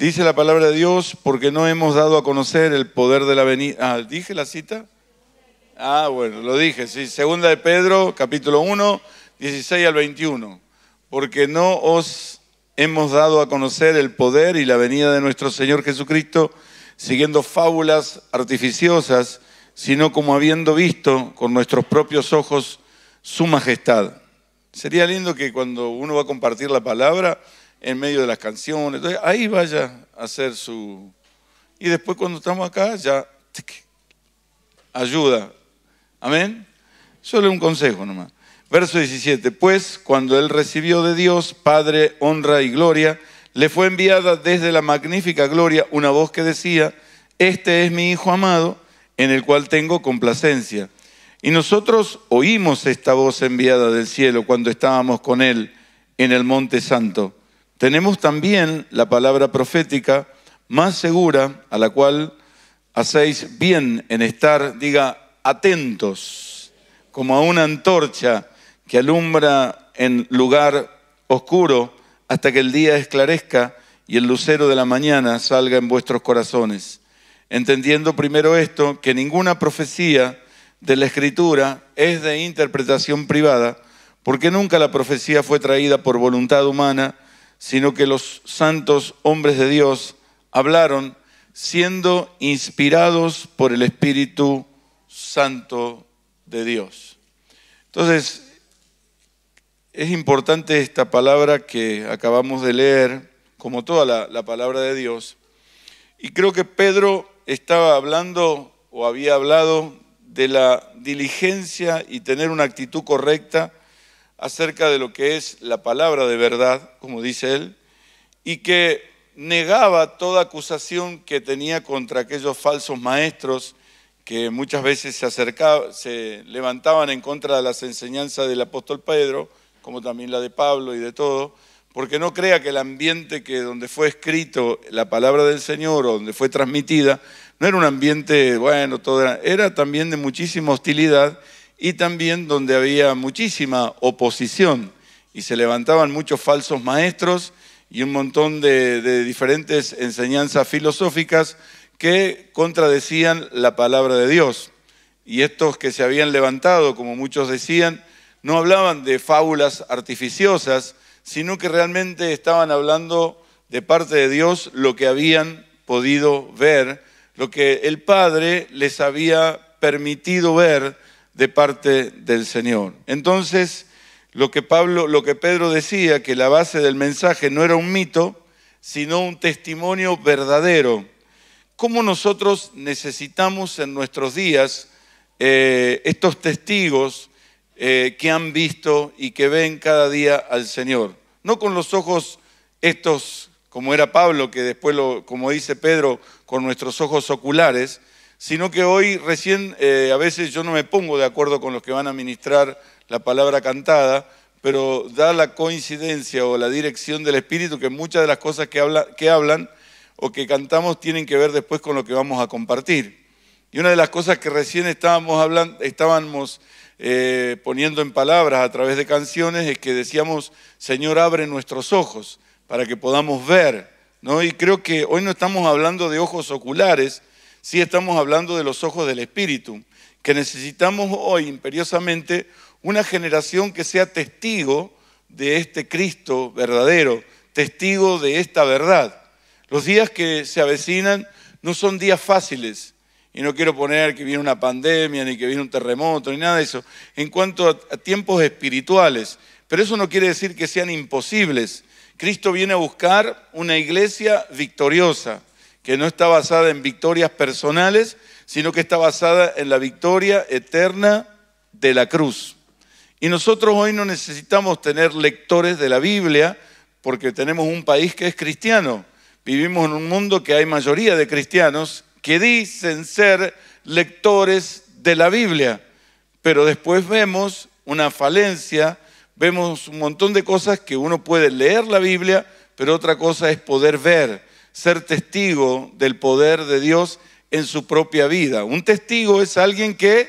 Dice la palabra de Dios, porque no hemos dado a conocer el poder de la venida. Ah, ¿dije la cita? Ah, bueno, lo dije, sí. Segunda de Pedro, capítulo 1, 16 al 21. Porque no os hemos dado a conocer el poder y la venida de nuestro Señor Jesucristo siguiendo fábulas artificiosas, sino como habiendo visto con nuestros propios ojos su majestad. Sería lindo que cuando uno va a compartir la palabra, en medio de las canciones. ahí vaya a hacer su... Y después cuando estamos acá, ya... ayuda. Amén. Solo un consejo nomás. Verso 17. Pues cuando él recibió de Dios, Padre, honra y gloria, le fue enviada desde la magnífica gloria una voz que decía, este es mi Hijo amado, en el cual tengo complacencia. Y nosotros oímos esta voz enviada del cielo cuando estábamos con él en el Monte Santo. Tenemos también la palabra profética más segura, a la cual hacéis bien en estar, diga, atentos, como a una antorcha que alumbra en lugar oscuro hasta que el día esclarezca y el lucero de la mañana salga en vuestros corazones. Entendiendo primero esto, que ninguna profecía de la Escritura es de interpretación privada, porque nunca la profecía fue traída por voluntad humana, sino que los santos hombres de Dios hablaron siendo inspirados por el Espíritu Santo de Dios. Entonces, es importante esta palabra que acabamos de leer, como toda la, la palabra de Dios, y creo que Pedro estaba hablando o había hablado de la diligencia y tener una actitud correcta acerca de lo que es la palabra de verdad, como dice él, y que negaba toda acusación que tenía contra aquellos falsos maestros que muchas veces se, acercaba, se levantaban en contra de las enseñanzas del apóstol Pedro, como también la de Pablo y de todo, porque no crea que el ambiente que donde fue escrito la palabra del Señor o donde fue transmitida, no era un ambiente, bueno, todo era, era también de muchísima hostilidad y también donde había muchísima oposición y se levantaban muchos falsos maestros y un montón de, diferentes enseñanzas filosóficas que contradecían la palabra de Dios. Y estos que se habían levantado, como muchos decían, no hablaban de fábulas artificiosas, sino que realmente estaban hablando de parte de Dios lo que habían podido ver, lo que el Padre les había permitido ver de parte del Señor. Entonces, lo que Pablo, lo que Pedro decía, que la base del mensaje no era un mito, sino un testimonio verdadero. ¿Cómo nosotros necesitamos en nuestros días eh, estos testigos eh, que han visto y que ven cada día al Señor? No con los ojos estos, como era Pablo, que después, lo, como dice Pedro, con nuestros ojos oculares, sino que hoy recién eh, a veces yo no me pongo de acuerdo con los que van a ministrar la palabra cantada, pero da la coincidencia o la dirección del Espíritu que muchas de las cosas que, hablan o que cantamos tienen que ver después con lo que vamos a compartir. Y una de las cosas que recién estábamos, hablando, estábamos eh, poniendo en palabras a través de canciones es que decíamos, Señor, abre nuestros ojos para que podamos ver. ¿no? Y creo que hoy no estamos hablando de ojos oculares, sí estamos hablando de los ojos del Espíritu, que necesitamos hoy imperiosamente una generación que sea testigo de este Cristo verdadero, testigo de esta verdad. Los días que se avecinan no son días fáciles. Y no quiero poner que viene una pandemia, ni que viene un terremoto, ni nada de eso. En cuanto a tiempos espirituales, pero eso no quiere decir que sean imposibles. Cristo viene a buscar una iglesia victoriosa, que no está basada en victorias personales, sino que está basada en la victoria eterna de la cruz. Y nosotros hoy no necesitamos tener lectores de la Biblia porque tenemos un país que es cristiano. Vivimos en un mundo que hay mayoría de cristianos que dicen ser lectores de la Biblia, pero después vemos una falencia, vemos un montón de cosas que uno puede leer la Biblia, pero otra cosa es poder ver ser testigo del poder de Dios en su propia vida. Un testigo es alguien que,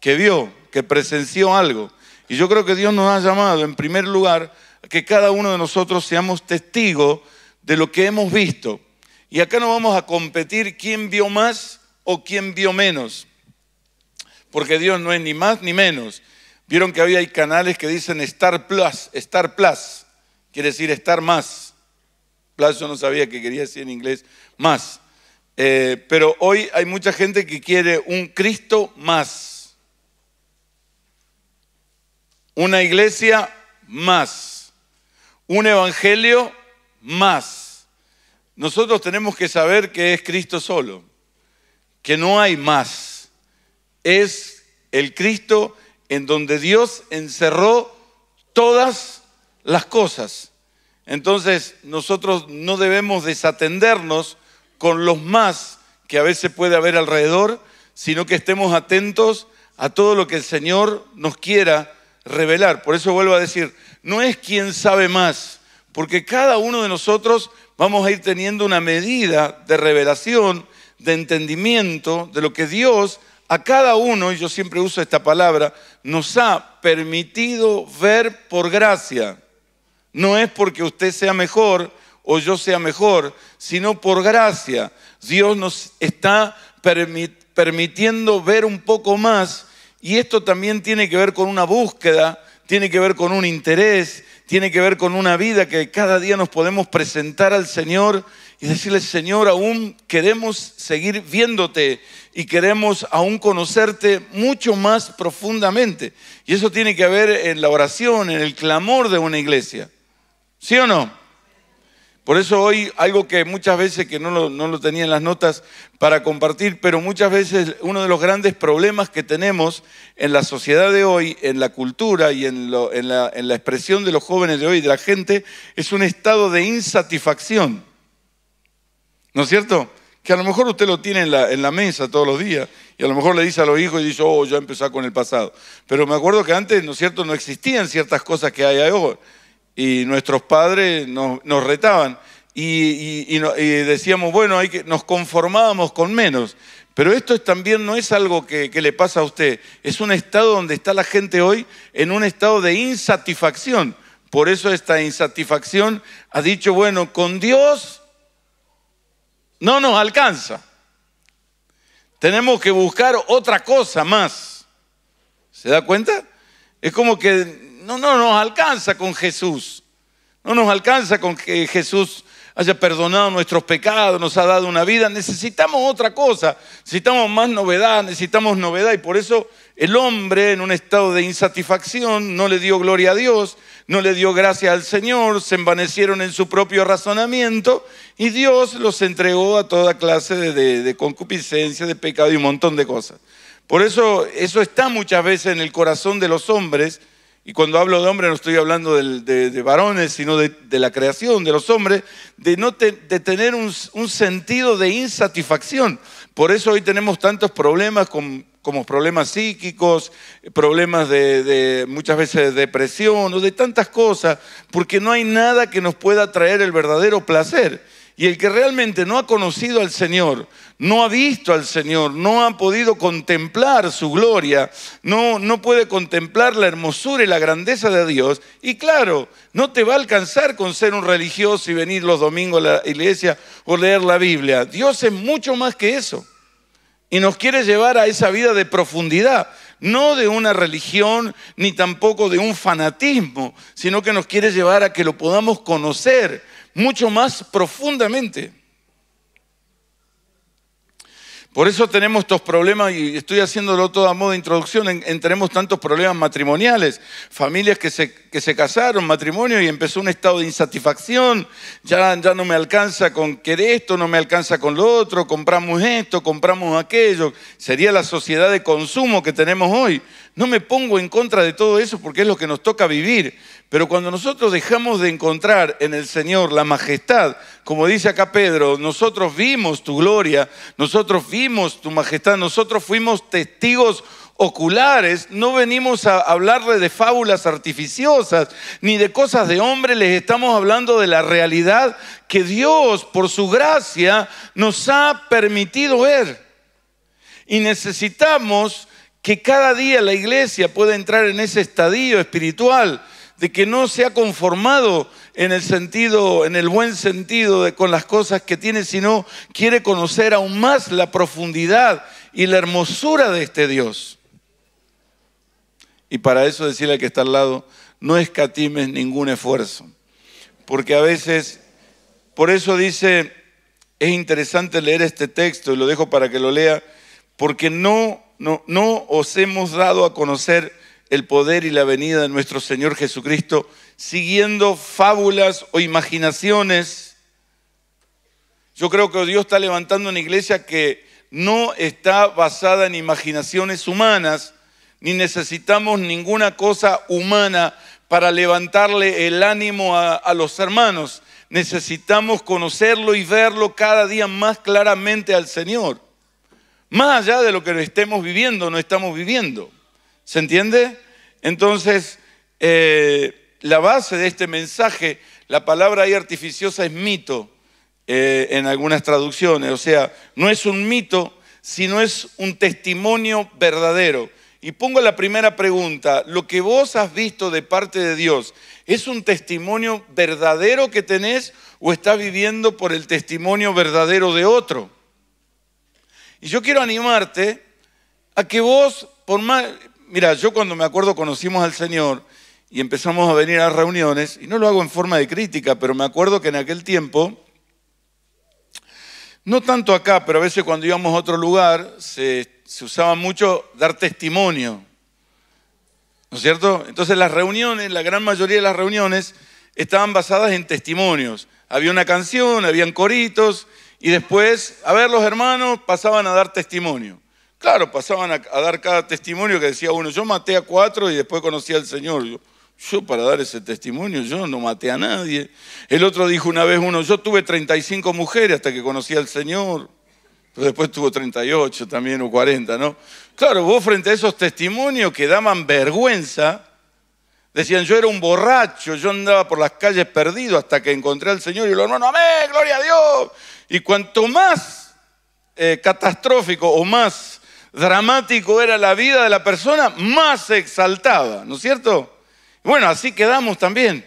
que vio, que presenció algo. Y yo creo que Dios nos ha llamado, en primer lugar, a que cada uno de nosotros seamos testigo de lo que hemos visto. Y acá no vamos a competir quién vio más o quién vio menos. Porque Dios no es ni más ni menos. Vieron que hoy hay canales que dicen Star Plus, Star Plus, quiere decir estar más plazo no sabía que quería decir en inglés más. Eh, pero hoy hay mucha gente que quiere un Cristo más, una iglesia más, un evangelio más. Nosotros tenemos que saber que es Cristo solo, que no hay más. Es el Cristo en donde Dios encerró todas las cosas. Entonces nosotros no debemos desatendernos con los más que a veces puede haber alrededor, sino que estemos atentos a todo lo que el Señor nos quiera revelar. Por eso vuelvo a decir, no es quien sabe más, porque cada uno de nosotros vamos a ir teniendo una medida de revelación, de entendimiento de lo que Dios a cada uno, y yo siempre uso esta palabra, nos ha permitido ver por gracia no es porque usted sea mejor o yo sea mejor, sino por gracia. Dios nos está permitiendo ver un poco más y esto también tiene que ver con una búsqueda, tiene que ver con un interés, tiene que ver con una vida que cada día nos podemos presentar al Señor y decirle, Señor, aún queremos seguir viéndote y queremos aún conocerte mucho más profundamente. Y eso tiene que ver en la oración, en el clamor de una iglesia. ¿Sí o no? Por eso hoy algo que muchas veces, que no lo, no lo tenía en las notas para compartir, pero muchas veces uno de los grandes problemas que tenemos en la sociedad de hoy, en la cultura y en, en, la, expresión de los jóvenes de hoy, de la gente, es un estado de insatisfacción. ¿No es cierto? que a lo mejor usted lo tiene en la, en la, mesa todos los días y a lo mejor le dice a los hijos y dice, oh, ya empezó con el pasado. Pero me acuerdo que antes, ¿no es cierto?, no existían ciertas cosas que hay hoy y nuestros padres nos, retaban y, decíamos, bueno, hay que, nos conformábamos con menos. Pero esto también no es algo que, le pasa a usted, es un estado donde está la gente hoy en un estado de insatisfacción. Por eso esta insatisfacción ha dicho, bueno, con Dios no nos alcanza. Tenemos que buscar otra cosa más. ¿Se da cuenta? Es como que no, no nos alcanza con Jesús. No nos alcanza con que Jesús haya perdonado nuestros pecados, nos ha dado una vida. Necesitamos otra cosa, necesitamos más novedad, necesitamos novedad. Y por eso el hombre en un estado de insatisfacción no le dio gloria a Dios, no le dio gracia al Señor, se envanecieron en su propio razonamiento y Dios los entregó a toda clase de, de concupiscencia, de pecado y un montón de cosas. Por eso eso está muchas veces en el corazón de los hombres y cuando hablo de hombre no estoy hablando de, varones, sino de, la creación, de los hombres, de, no tener un, sentido de insatisfacción. Por eso hoy tenemos tantos problemas como problemas psíquicos, problemas de, muchas veces de depresión o de tantas cosas, porque no hay nada que nos pueda traer el verdadero placer. Y el que realmente no ha conocido al Señor, no ha visto al Señor, no ha podido contemplar su gloria, no, no puede contemplar la hermosura y la grandeza de Dios. Y claro, no te va a alcanzar con ser un religioso y venir los domingos a la iglesia o leer la Biblia. Dios es mucho más que eso. Y nos quiere llevar a esa vida de profundidad, no de una religión ni tampoco de un fanatismo, sino que nos quiere llevar a que lo podamos conocer mucho más profundamente. Por eso tenemos estos problemas, y estoy haciéndolo todo a modo de introducción, tenemos tantos problemas matrimoniales, familias que se, que se, casaron, matrimonio, y empezó un estado de insatisfacción, ya, ya no me alcanza con querer esto, no me alcanza con lo otro, compramos esto, compramos aquello, sería la sociedad de consumo que tenemos hoy. No me pongo en contra de todo eso porque es lo que nos toca vivir. Pero cuando nosotros dejamos de encontrar en el Señor la majestad, como dice acá Pedro, nosotros vimos tu gloria, nosotros vimos tu majestad, nosotros fuimos testigos oculares, no venimos a hablarle de fábulas artificiosas ni de cosas de hombre, les estamos hablando de la realidad que Dios, por su gracia, nos ha permitido ver. Y necesitamos que cada día la iglesia pueda entrar en ese estadio espiritual de que no se ha conformado en el sentido, en el buen sentido de con las cosas que tiene, sino quiere conocer aún más la profundidad y la hermosura de este Dios. Y para eso decirle al que está al lado, no escatimes ningún esfuerzo, porque a veces, por eso dice, es interesante leer este texto y lo dejo para que lo lea, porque no no, os hemos dado a conocer el poder y la venida de nuestro Señor Jesucristo siguiendo fábulas o imaginaciones. Yo creo que Dios está levantando una iglesia que no está basada en imaginaciones humanas, ni necesitamos ninguna cosa humana para levantarle el ánimo a los hermanos. Necesitamos conocerlo y verlo cada día más claramente al Señor. Más allá de lo que estemos viviendo, no estamos viviendo. ¿Se entiende? Entonces, eh, la base de este mensaje, la palabra ahí artificiosa es mito eh, en algunas traducciones. O sea, no es un mito, sino es un testimonio verdadero. Y pongo la primera pregunta, ¿lo que vos has visto de parte de Dios es un testimonio verdadero que tenés o estás viviendo por el testimonio verdadero de otro? Y yo quiero animarte a que vos, por más, mira, yo cuando me acuerdo conocimos al Señor y empezamos a venir a reuniones, y no lo hago en forma de crítica, pero me acuerdo que en aquel tiempo, no tanto acá, pero a veces cuando íbamos a otro lugar, se, se usaba mucho dar testimonio. ¿No es cierto? Entonces las reuniones, la gran mayoría de las reuniones, estaban basadas en testimonios. Había una canción, habían coritos, y después, a ver, los hermanos pasaban a dar testimonio. Claro, pasaban a, dar cada testimonio que decía uno, yo maté a cuatro y después conocí al Señor. Yo, yo para dar ese testimonio, yo no maté a nadie. El otro dijo una vez uno, yo tuve 35 mujeres hasta que conocí al Señor. después tuvo 38 también o 40, ¿no? Claro, vos frente a esos testimonios que daban vergüenza, decían, yo era un borracho, yo andaba por las calles perdido hasta que encontré al Señor y los hermanos, amén, gloria a Dios. Y cuanto más eh, catastrófico o más dramático era la vida de la persona, más se exaltaba, ¿no es cierto? Bueno, así quedamos también.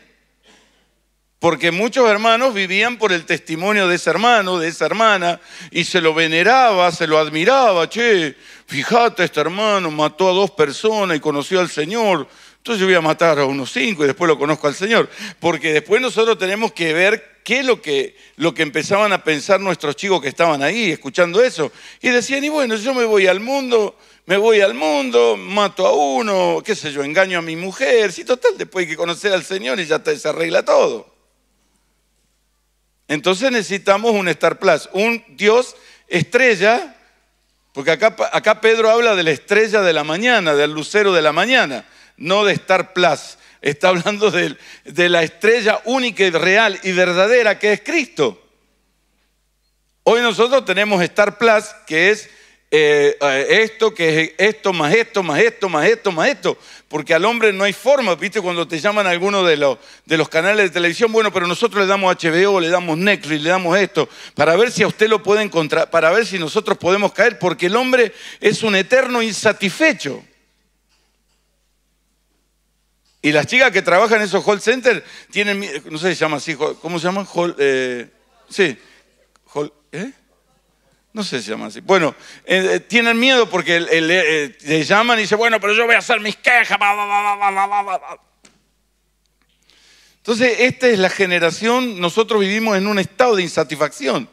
Porque muchos hermanos vivían por el testimonio de ese hermano, de esa hermana, y se lo veneraba, se lo admiraba. Che, fíjate, este hermano mató a dos personas y conoció al Señor. Entonces yo voy a matar a unos cinco y después lo conozco al Señor. Porque después nosotros tenemos que ver qué es lo que, lo que empezaban a pensar nuestros chicos que estaban ahí escuchando eso. Y decían, y bueno, yo me voy al mundo, me voy al mundo, mato a uno, qué sé yo, engaño a mi mujer. Sí, total, después hay que conocer al Señor y ya te, se arregla todo. Entonces necesitamos un Star Plus, un Dios estrella, porque acá, acá Pedro habla de la estrella de la mañana, del lucero de la mañana no de Star Plus. Está hablando de, la estrella única y real y verdadera que es Cristo. Hoy nosotros tenemos Star Plus, que es eh, eh, esto, que es esto, más esto, más esto, más esto, más esto. Porque al hombre no hay forma, ¿viste? Cuando te llaman a alguno de los, de los canales de televisión, bueno, pero nosotros le damos HBO, le damos Netflix, le damos esto, para ver si a usted lo puede encontrar, para ver si nosotros podemos caer, porque el hombre es un eterno insatisfecho. Y las chicas que trabajan en esos hall centers tienen, no sé si se llama así, ¿cómo se llaman? Hall, eh, sí, hall, ¿eh? No sé si se llama así. Bueno, eh, eh, tienen miedo porque le llaman y dicen, bueno, pero yo voy a hacer mis quejas. Entonces, esta es la generación, nosotros vivimos en un estado de insatisfacción.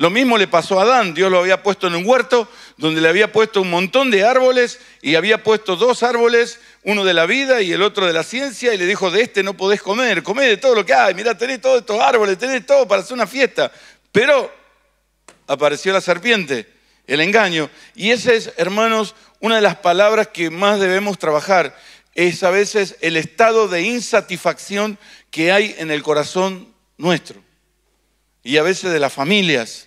Lo mismo le pasó a Adán, Dios lo había puesto en un huerto donde le había puesto un montón de árboles y había puesto dos árboles, uno de la vida y el otro de la ciencia, y le dijo, de este no podés comer, comé de todo lo que hay, mirá, tenés todos estos árboles, tenés todo para hacer una fiesta. Pero apareció la serpiente, el engaño, y esa es, hermanos, una de las palabras que más debemos trabajar, es a veces el estado de insatisfacción que hay en el corazón nuestro y a veces de las familias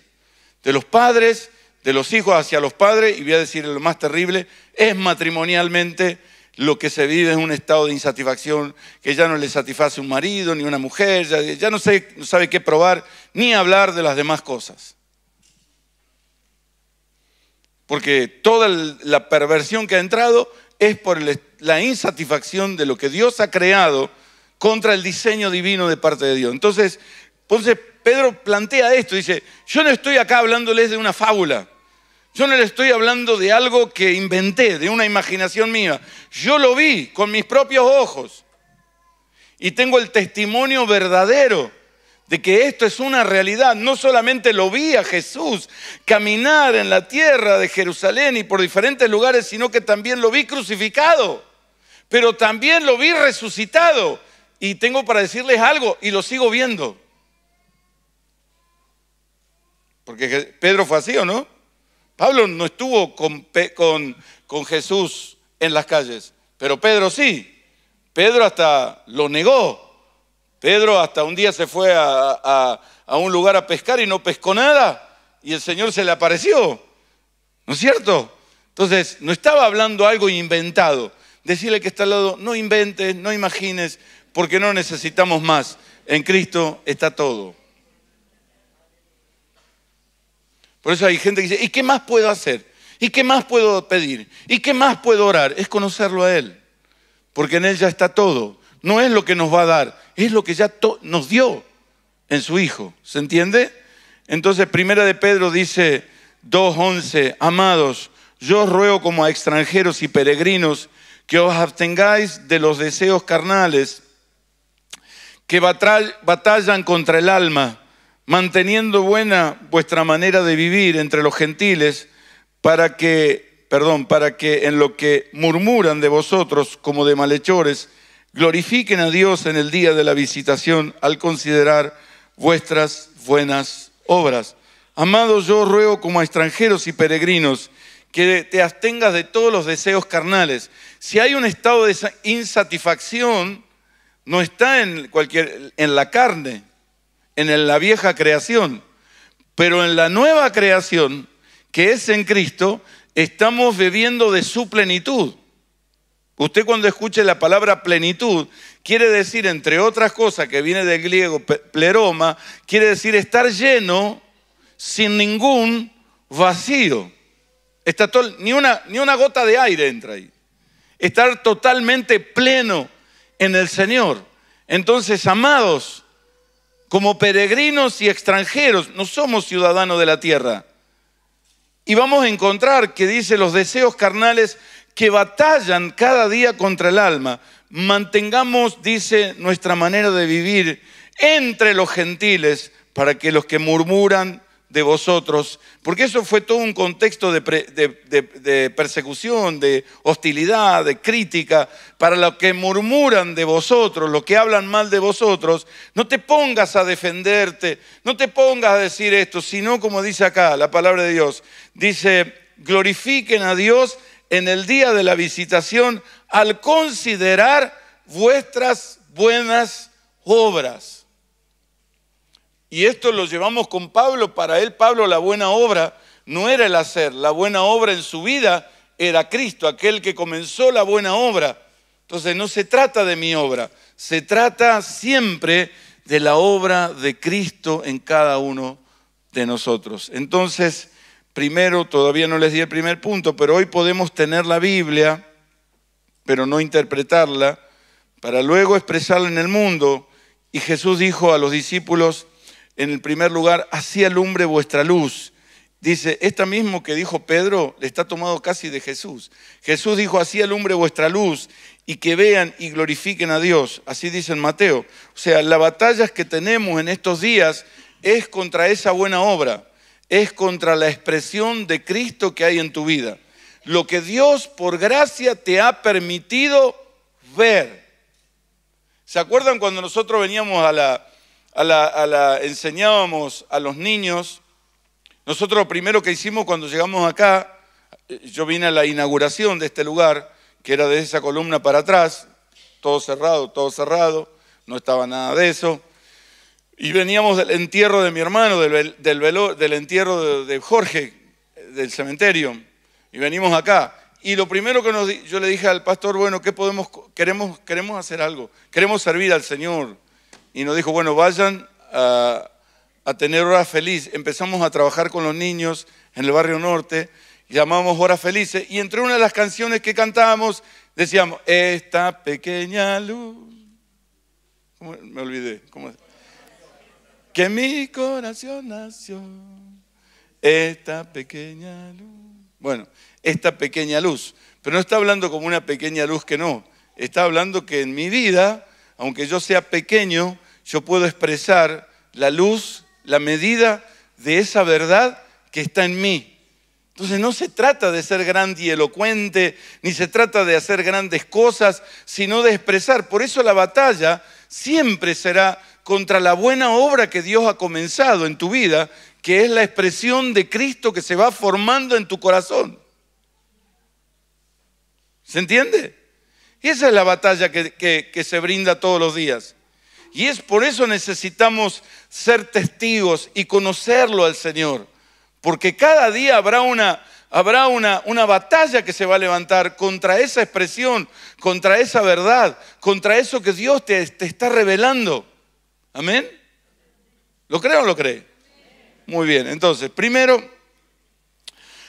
de los padres, de los hijos hacia los padres, y voy a decir lo más terrible, es matrimonialmente lo que se vive en un estado de insatisfacción que ya no le satisface un marido ni una mujer, ya, no, no sabe qué probar ni hablar de las demás cosas. Porque toda la perversión que ha entrado es por la insatisfacción de lo que Dios ha creado contra el diseño divino de parte de Dios. Entonces, entonces Pedro plantea esto, dice, yo no estoy acá hablándoles de una fábula, yo no le estoy hablando de algo que inventé, de una imaginación mía, yo lo vi con mis propios ojos y tengo el testimonio verdadero de que esto es una realidad. No solamente lo vi a Jesús caminar en la tierra de Jerusalén y por diferentes lugares, sino que también lo vi crucificado, pero también lo vi resucitado. Y tengo para decirles algo, y lo sigo viendo. Porque Pedro fue así o no. Pablo no estuvo con, Jesús en las calles, pero Pedro sí. Pedro hasta lo negó. Pedro hasta un día se fue a, a, un lugar a pescar y no pescó nada y el Señor se le apareció. ¿No es cierto? Entonces, no estaba hablando algo inventado. Decirle que está al lado, no inventes, no imagines, porque no necesitamos más. En Cristo está todo. Por eso hay gente que dice, ¿y qué más puedo hacer? ¿Y qué más puedo pedir? ¿Y qué más puedo orar? Es conocerlo a Él, porque en Él ya está todo. No es lo que nos va a dar, es lo que ya nos dio en su Hijo. ¿Se entiende? Entonces, primera de Pedro dice 2.11, amados, yo os ruego como a extranjeros y peregrinos que os abstengáis de los deseos carnales que batallan contra el alma manteniendo buena vuestra manera de vivir entre los gentiles, para que, perdón, para que en lo que murmuran de vosotros como de malhechores, glorifiquen a Dios en el día de la visitación al considerar vuestras buenas obras. Amado, yo ruego como a extranjeros y peregrinos que te abstengas de todos los deseos carnales. Si hay un estado de insatisfacción, no está en, cualquier, en la carne, en la vieja creación, pero en la nueva creación, que es en Cristo, estamos bebiendo de su plenitud. Usted cuando escuche la palabra plenitud, quiere decir, entre otras cosas, que viene del griego pleroma, quiere decir estar lleno sin ningún vacío. ni, una, ni una gota de aire entra ahí. Estar totalmente pleno en el Señor. Entonces, amados, como peregrinos y extranjeros, no somos ciudadanos de la tierra. Y vamos a encontrar que dice los deseos carnales que batallan cada día contra el alma. Mantengamos, dice, nuestra manera de vivir entre los gentiles para que los que murmuran de vosotros, porque eso fue todo un contexto de, persecución, de hostilidad, de crítica, para los que murmuran de vosotros, los que hablan mal de vosotros, no te pongas a defenderte, no te pongas a decir esto, sino como dice acá la palabra de Dios, dice, glorifiquen a Dios en el día de la visitación al considerar vuestras buenas obras. Y esto lo llevamos con Pablo. Para él, Pablo, la buena obra no era el hacer. La buena obra en su vida era Cristo, aquel que comenzó la buena obra. Entonces no se trata de mi obra, se trata siempre de la obra de Cristo en cada uno de nosotros. Entonces, primero, todavía no les di el primer punto, pero hoy podemos tener la Biblia, pero no interpretarla, para luego expresarla en el mundo. Y Jesús dijo a los discípulos, en el primer lugar, así alumbre vuestra luz. Dice, esta mismo que dijo Pedro le está tomado casi de Jesús. Jesús dijo, así alumbre vuestra luz y que vean y glorifiquen a Dios. Así dice Mateo. O sea, las batallas que tenemos en estos días es contra esa buena obra, es contra la expresión de Cristo que hay en tu vida. Lo que Dios por gracia te ha permitido ver. ¿Se acuerdan cuando nosotros veníamos a la, a la, enseñábamos a los niños, nosotros lo primero que hicimos cuando llegamos acá, eh, yo vine a la inauguración de este lugar, que era de esa columna para atrás, todo cerrado, todo cerrado, no estaba nada de eso. Y veníamos del entierro de mi hermano, del, velo, del entierro de, Jorge, del cementerio, y venimos acá. Y lo primero que yo le dije al pastor, bueno, ¿qué podemos, queremos, queremos hacer algo, queremos servir al Señor, y nos dijo, bueno, vayan a, tener horas feliz. Empezamos a trabajar con los niños en el barrio norte, llamamos horas felices y entre una de las canciones que cantábamos decíamos, esta pequeña luz, me olvidé, ¿Cómo es? que mi corazón nació, esta pequeña luz. Bueno, esta pequeña luz, pero no está hablando como una pequeña luz que no, está hablando que en mi vida, aunque yo sea pequeño, yo puedo expresar la luz, la medida de esa verdad que está en mí. Entonces no se trata de ser grande y elocuente, ni se trata de hacer grandes cosas, sino de expresar. Por eso la batalla siempre será contra la buena obra que Dios ha comenzado en tu vida, que es la expresión de Cristo que se va formando en tu corazón. ¿Se entiende? Y esa es la batalla que, que se brinda todos los días. Y es por eso necesitamos ser testigos y conocerlo al Señor. Porque cada día habrá una, habrá una, una batalla que se va a levantar contra esa expresión, contra esa verdad, contra eso que Dios te, te está revelando. ¿Amén? ¿Lo cree o lo cree? Muy bien, entonces, primero,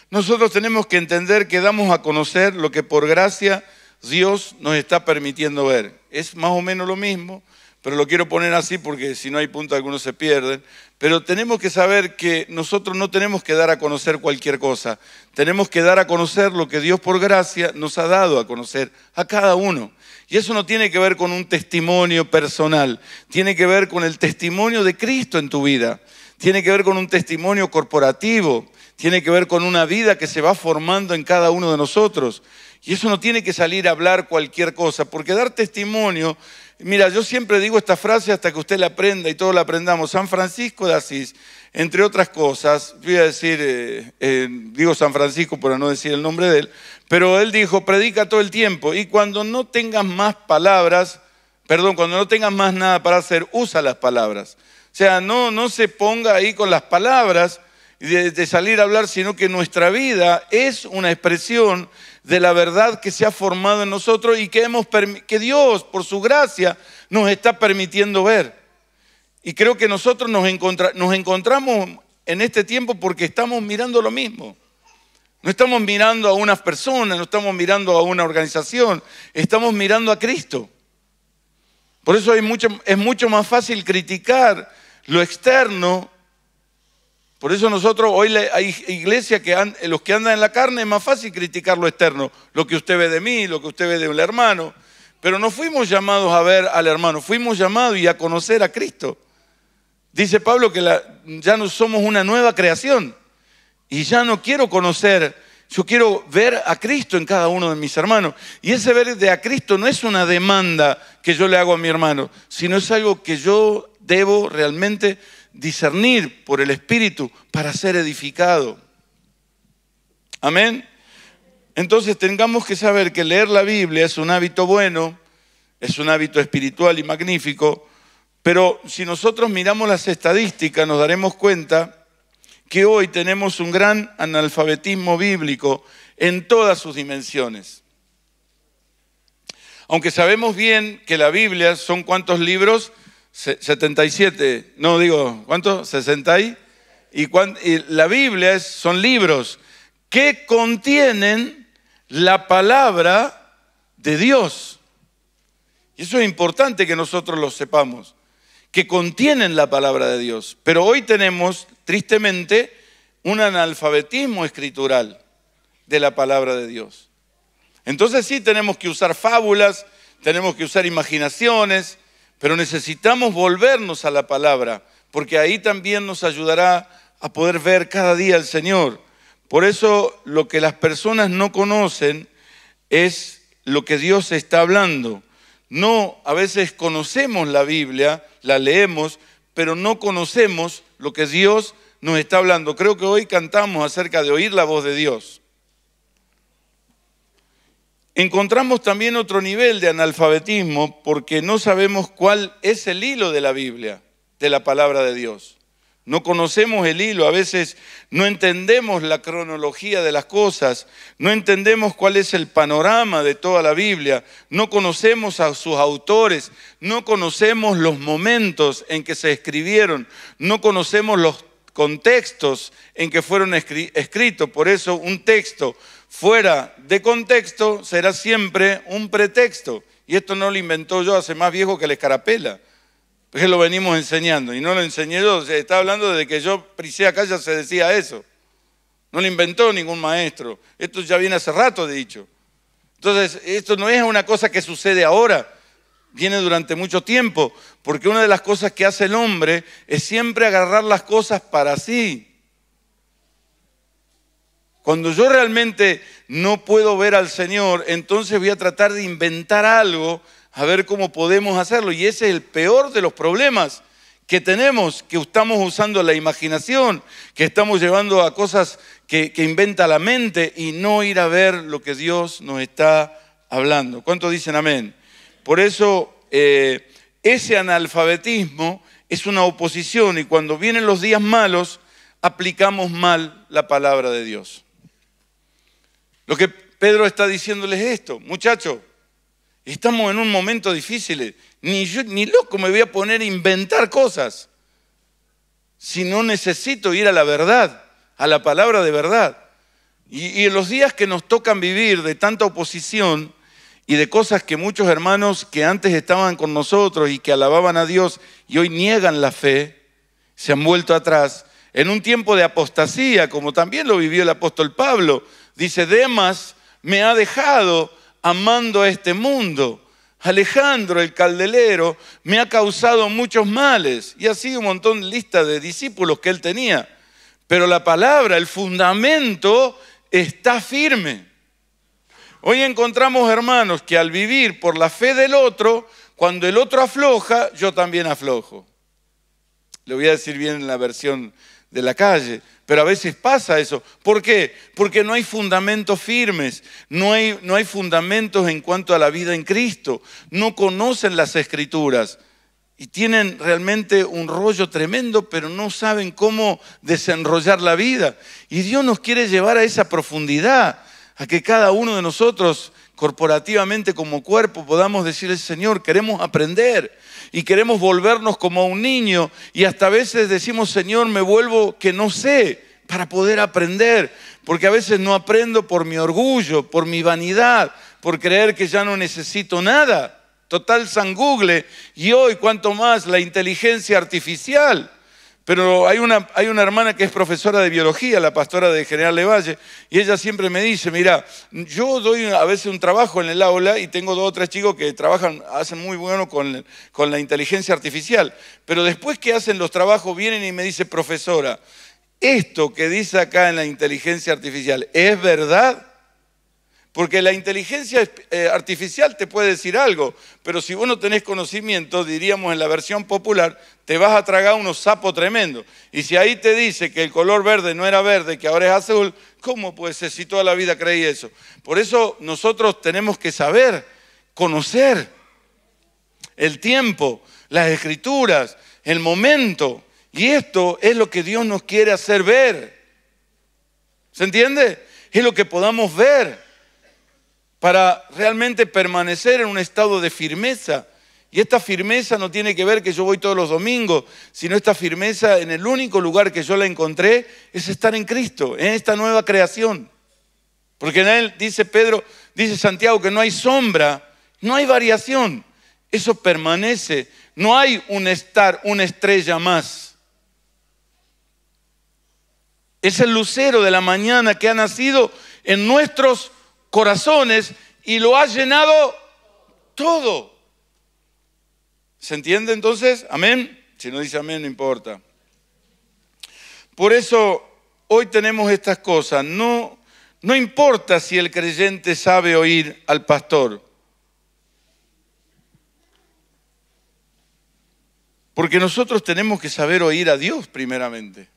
nosotros tenemos que entender que damos a conocer lo que por gracia Dios nos está permitiendo ver. Es más o menos lo mismo, pero lo quiero poner así porque si no hay punto algunos se pierden. Pero tenemos que saber que nosotros no tenemos que dar a conocer cualquier cosa, tenemos que dar a conocer lo que Dios por gracia nos ha dado a conocer a cada uno. Y eso no tiene que ver con un testimonio personal, tiene que ver con el testimonio de Cristo en tu vida, tiene que ver con un testimonio corporativo, tiene que ver con una vida que se va formando en cada uno de nosotros. Y eso no tiene que salir a hablar cualquier cosa, porque dar testimonio Mira, yo siempre digo esta frase hasta que usted la aprenda y todos la aprendamos. San Francisco de Asís, entre otras cosas, voy a decir, eh, eh, digo San Francisco para no decir el nombre de él, pero él dijo, predica todo el tiempo y cuando no tengas más palabras, perdón, cuando no tengas más nada para hacer, usa las palabras. O sea, no, no se ponga ahí con las palabras de salir a hablar, sino que nuestra vida es una expresión de la verdad que se ha formado en nosotros y que, hemos, que Dios, por su gracia, nos está permitiendo ver. Y creo que nosotros nos, encontramos en este tiempo porque estamos mirando lo mismo. No estamos mirando a unas personas, no estamos mirando a una organización, estamos mirando a Cristo. Por eso mucho, es mucho más fácil criticar lo externo por eso nosotros hoy hay iglesias que los que andan en la carne es más fácil criticar lo externo, lo que usted ve de mí, lo que usted ve de un hermano. Pero no fuimos llamados a ver al hermano, fuimos llamados y a conocer a Cristo. Dice Pablo que ya no somos una nueva creación y ya no quiero conocer, yo quiero ver a Cristo en cada uno de mis hermanos. Y ese ver de a Cristo no es una demanda que yo le hago a mi hermano, sino es algo que yo debo realmente discernir por el Espíritu para ser edificado. Amén. Entonces tengamos que saber que leer la Biblia es un hábito bueno, es un hábito espiritual y magnífico, pero si nosotros miramos las estadísticas nos daremos cuenta que hoy tenemos un gran analfabetismo bíblico en todas sus dimensiones. Aunque sabemos bien que la Biblia son cuántos libros, 77, no digo, ¿cuánto? 60 y, y, la Biblia es, son libros que contienen la palabra de Dios. Y eso es importante que nosotros lo sepamos, que contienen la palabra de Dios. Pero hoy tenemos, tristemente, un analfabetismo escritural de la palabra de Dios. Entonces sí tenemos que usar fábulas, tenemos que usar imaginaciones, pero necesitamos volvernos a la palabra, porque ahí también nos ayudará a poder ver cada día al Señor. Por eso lo que las personas no conocen es lo que Dios está hablando. No, a veces conocemos la Biblia, la leemos, pero no conocemos lo que Dios nos está hablando. Creo que hoy cantamos acerca de oír la voz de Dios. Encontramos también otro nivel de analfabetismo porque no sabemos cuál es el hilo de la Biblia, de la palabra de Dios. No conocemos el hilo, a veces no entendemos la cronología de las cosas, no entendemos cuál es el panorama de toda la Biblia, no conocemos a sus autores, no conocemos los momentos en que se escribieron, no conocemos los contextos en que fueron escritos. Por eso un texto fuera de contexto será siempre un pretexto. Y esto no lo inventó yo, hace más viejo que la escarapela. Porque lo venimos enseñando. Y no lo enseñé yo, se está hablando de que yo, Prisea ya se decía eso. No lo inventó ningún maestro. Esto ya viene hace rato, de dicho. Entonces, esto no es una cosa que sucede ahora viene durante mucho tiempo, porque una de las cosas que hace el hombre es siempre agarrar las cosas para sí. Cuando yo realmente no puedo ver al Señor, entonces voy a tratar de inventar algo a ver cómo podemos hacerlo. Y ese es el peor de los problemas que tenemos, que estamos usando la imaginación, que estamos llevando a cosas que, inventa la mente y no ir a ver lo que Dios nos está hablando. ¿Cuántos dicen amén? Por eso eh, ese analfabetismo es una oposición y cuando vienen los días malos aplicamos mal la palabra de Dios. Lo que Pedro está diciéndoles es esto, muchachos, estamos en un momento difícil, ni yo ni loco me voy a poner a inventar cosas si no necesito ir a la verdad, a la palabra de verdad. y en los días que nos tocan vivir de tanta oposición, y de cosas que muchos hermanos que antes estaban con nosotros y que alababan a Dios y hoy niegan la fe, se han vuelto atrás, en un tiempo de apostasía, como también lo vivió el apóstol Pablo. Dice, Demas me ha dejado amando a este mundo. Alejandro el caldelero me ha causado muchos males. Y ha sido un montón de lista de discípulos que él tenía. Pero la palabra, el fundamento está firme. Hoy encontramos, hermanos, que al vivir por la fe del otro, cuando el otro afloja, yo también aflojo. Lo voy a decir bien en la versión de la calle, pero a veces pasa eso. ¿Por qué? Porque no hay fundamentos firmes, no hay, no hay fundamentos en cuanto a la vida en Cristo, no conocen las escrituras y tienen realmente un rollo tremendo, pero no saben cómo desenrollar la vida. Y Dios nos quiere llevar a esa profundidad a que cada uno de nosotros corporativamente como cuerpo podamos decirle, Señor, queremos aprender y queremos volvernos como un niño y hasta a veces decimos, Señor, me vuelvo que no sé para poder aprender, porque a veces no aprendo por mi orgullo, por mi vanidad, por creer que ya no necesito nada. Total San Google y hoy cuanto más la inteligencia artificial. Pero hay una, hay una hermana que es profesora de biología, la pastora de General Levalle, y ella siempre me dice, mira, yo doy a veces un trabajo en el aula y tengo dos o tres chicos que trabajan, hacen muy bueno con, con la inteligencia artificial, pero después que hacen los trabajos vienen y me dice, profesora, esto que dice acá en la inteligencia artificial, ¿es verdad? Porque la inteligencia eh, artificial te puede decir algo, pero si vos no tenés conocimiento, diríamos en la versión popular, te vas a tragar unos sapos tremendo. Y si ahí te dice que el color verde no era verde, que ahora es azul, ¿cómo puede ser si toda la vida creí eso? Por eso nosotros tenemos que saber, conocer el tiempo, las escrituras, el momento. Y esto es lo que Dios nos quiere hacer ver. ¿Se entiende? Es lo que podamos ver para realmente permanecer en un estado de firmeza. Y esta firmeza no tiene que ver que yo voy todos los domingos, sino esta firmeza en el único lugar que yo la encontré es estar en Cristo, en esta nueva creación. Porque en él dice Pedro, dice Santiago que no hay sombra, no hay variación. Eso permanece. No hay un estar, una estrella más. Es el lucero de la mañana que ha nacido en nuestros corazones y lo ha llenado todo. ¿Se entiende entonces? Amén. Si no dice amén, no importa. Por eso hoy tenemos estas cosas. No, no importa si el creyente sabe oír al pastor. Porque nosotros tenemos que saber oír a Dios primeramente.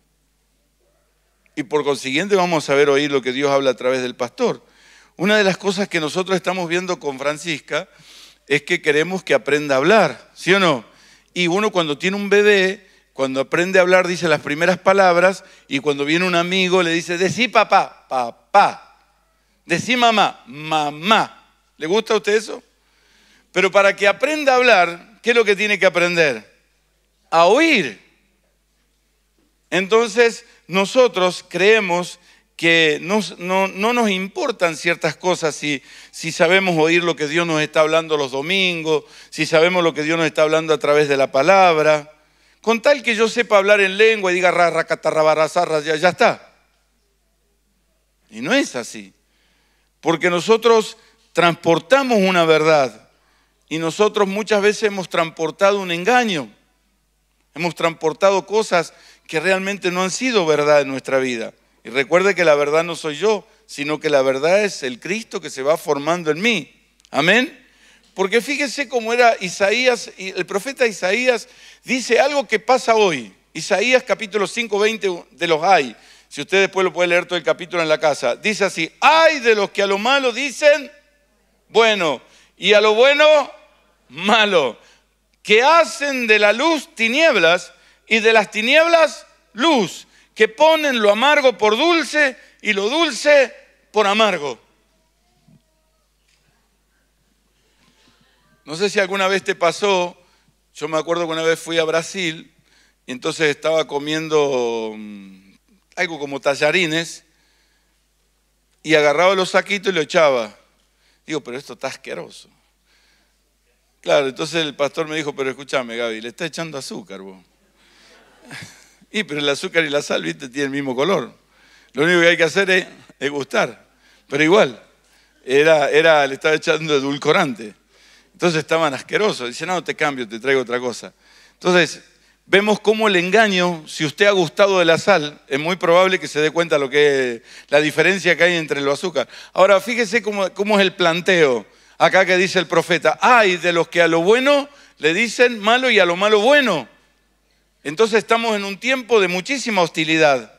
Y por consiguiente vamos a saber oír lo que Dios habla a través del pastor. Una de las cosas que nosotros estamos viendo con Francisca es que queremos que aprenda a hablar, ¿sí o no? Y uno cuando tiene un bebé, cuando aprende a hablar dice las primeras palabras y cuando viene un amigo le dice, decí papá, papá, decí mamá, mamá. ¿Le gusta a usted eso? Pero para que aprenda a hablar, ¿qué es lo que tiene que aprender? A oír. Entonces, nosotros creemos que no, nos importan ciertas cosas si, sabemos oír lo que Dios nos está hablando los domingos, si sabemos lo que Dios nos está hablando a través de la palabra. Con tal que yo sepa hablar en lengua y diga ra, ya, ya está. Y no es así. Porque nosotros transportamos una verdad y nosotros muchas veces hemos transportado un engaño. Hemos transportado cosas que realmente no han sido verdad en nuestra vida. Y recuerde que la verdad no soy yo, sino que la verdad es el Cristo que se va formando en mí. Amén. Porque fíjese cómo era Isaías, el profeta Isaías dice algo que pasa hoy. Isaías capítulo 5, 20 de los hay. Si usted después lo puede leer todo el capítulo en la casa. Dice así, hay de los que a lo malo dicen bueno y a lo bueno malo, que hacen de la luz tinieblas y de las tinieblas luz que ponen lo amargo por dulce y lo dulce por amargo. No sé si alguna vez te pasó, yo me acuerdo que una vez fui a Brasil y entonces estaba comiendo mm, algo como tallarines y agarraba los saquitos y los echaba. Digo, pero esto está asqueroso. Claro, entonces el pastor me dijo, pero escúchame Gaby, le está echando azúcar vos. Y pero el azúcar y la sal, viste, tienen el mismo color. Lo único que hay que hacer es, gustar. Pero igual, era, era, le estaba echando edulcorante. Entonces estaban asquerosos. Dicen, no, te cambio, te traigo otra cosa. Entonces, vemos cómo el engaño, si usted ha gustado de la sal, es muy probable que se dé cuenta lo que la diferencia que hay entre los azúcar. Ahora, fíjese cómo, es el planteo acá que dice el profeta, ay de los que a lo bueno le dicen malo y a lo malo bueno. Entonces estamos en un tiempo de muchísima hostilidad.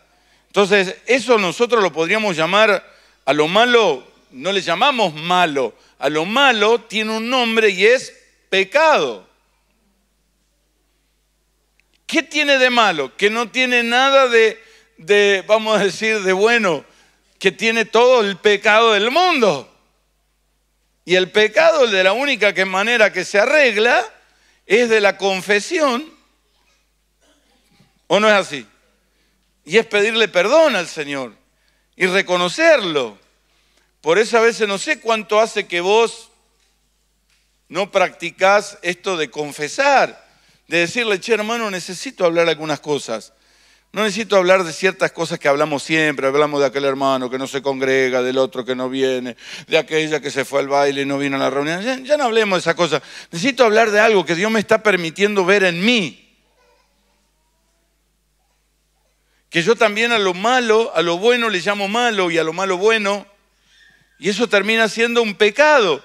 Entonces eso nosotros lo podríamos llamar, a lo malo no le llamamos malo, a lo malo tiene un nombre y es pecado. ¿Qué tiene de malo? Que no tiene nada de, vamos a decir, de bueno, que tiene todo el pecado del mundo. Y el pecado de la única manera que se arregla es de la confesión ¿O no es así? Y es pedirle perdón al Señor y reconocerlo. Por eso a veces no sé cuánto hace que vos no practicás esto de confesar, de decirle, che hermano, necesito hablar algunas cosas. No necesito hablar de ciertas cosas que hablamos siempre, hablamos de aquel hermano que no se congrega, del otro que no viene, de aquella que se fue al baile y no vino a la reunión. Ya, ya no hablemos de esas cosas. Necesito hablar de algo que Dios me está permitiendo ver en mí. que yo también a lo malo, a lo bueno le llamo malo y a lo malo bueno, y eso termina siendo un pecado.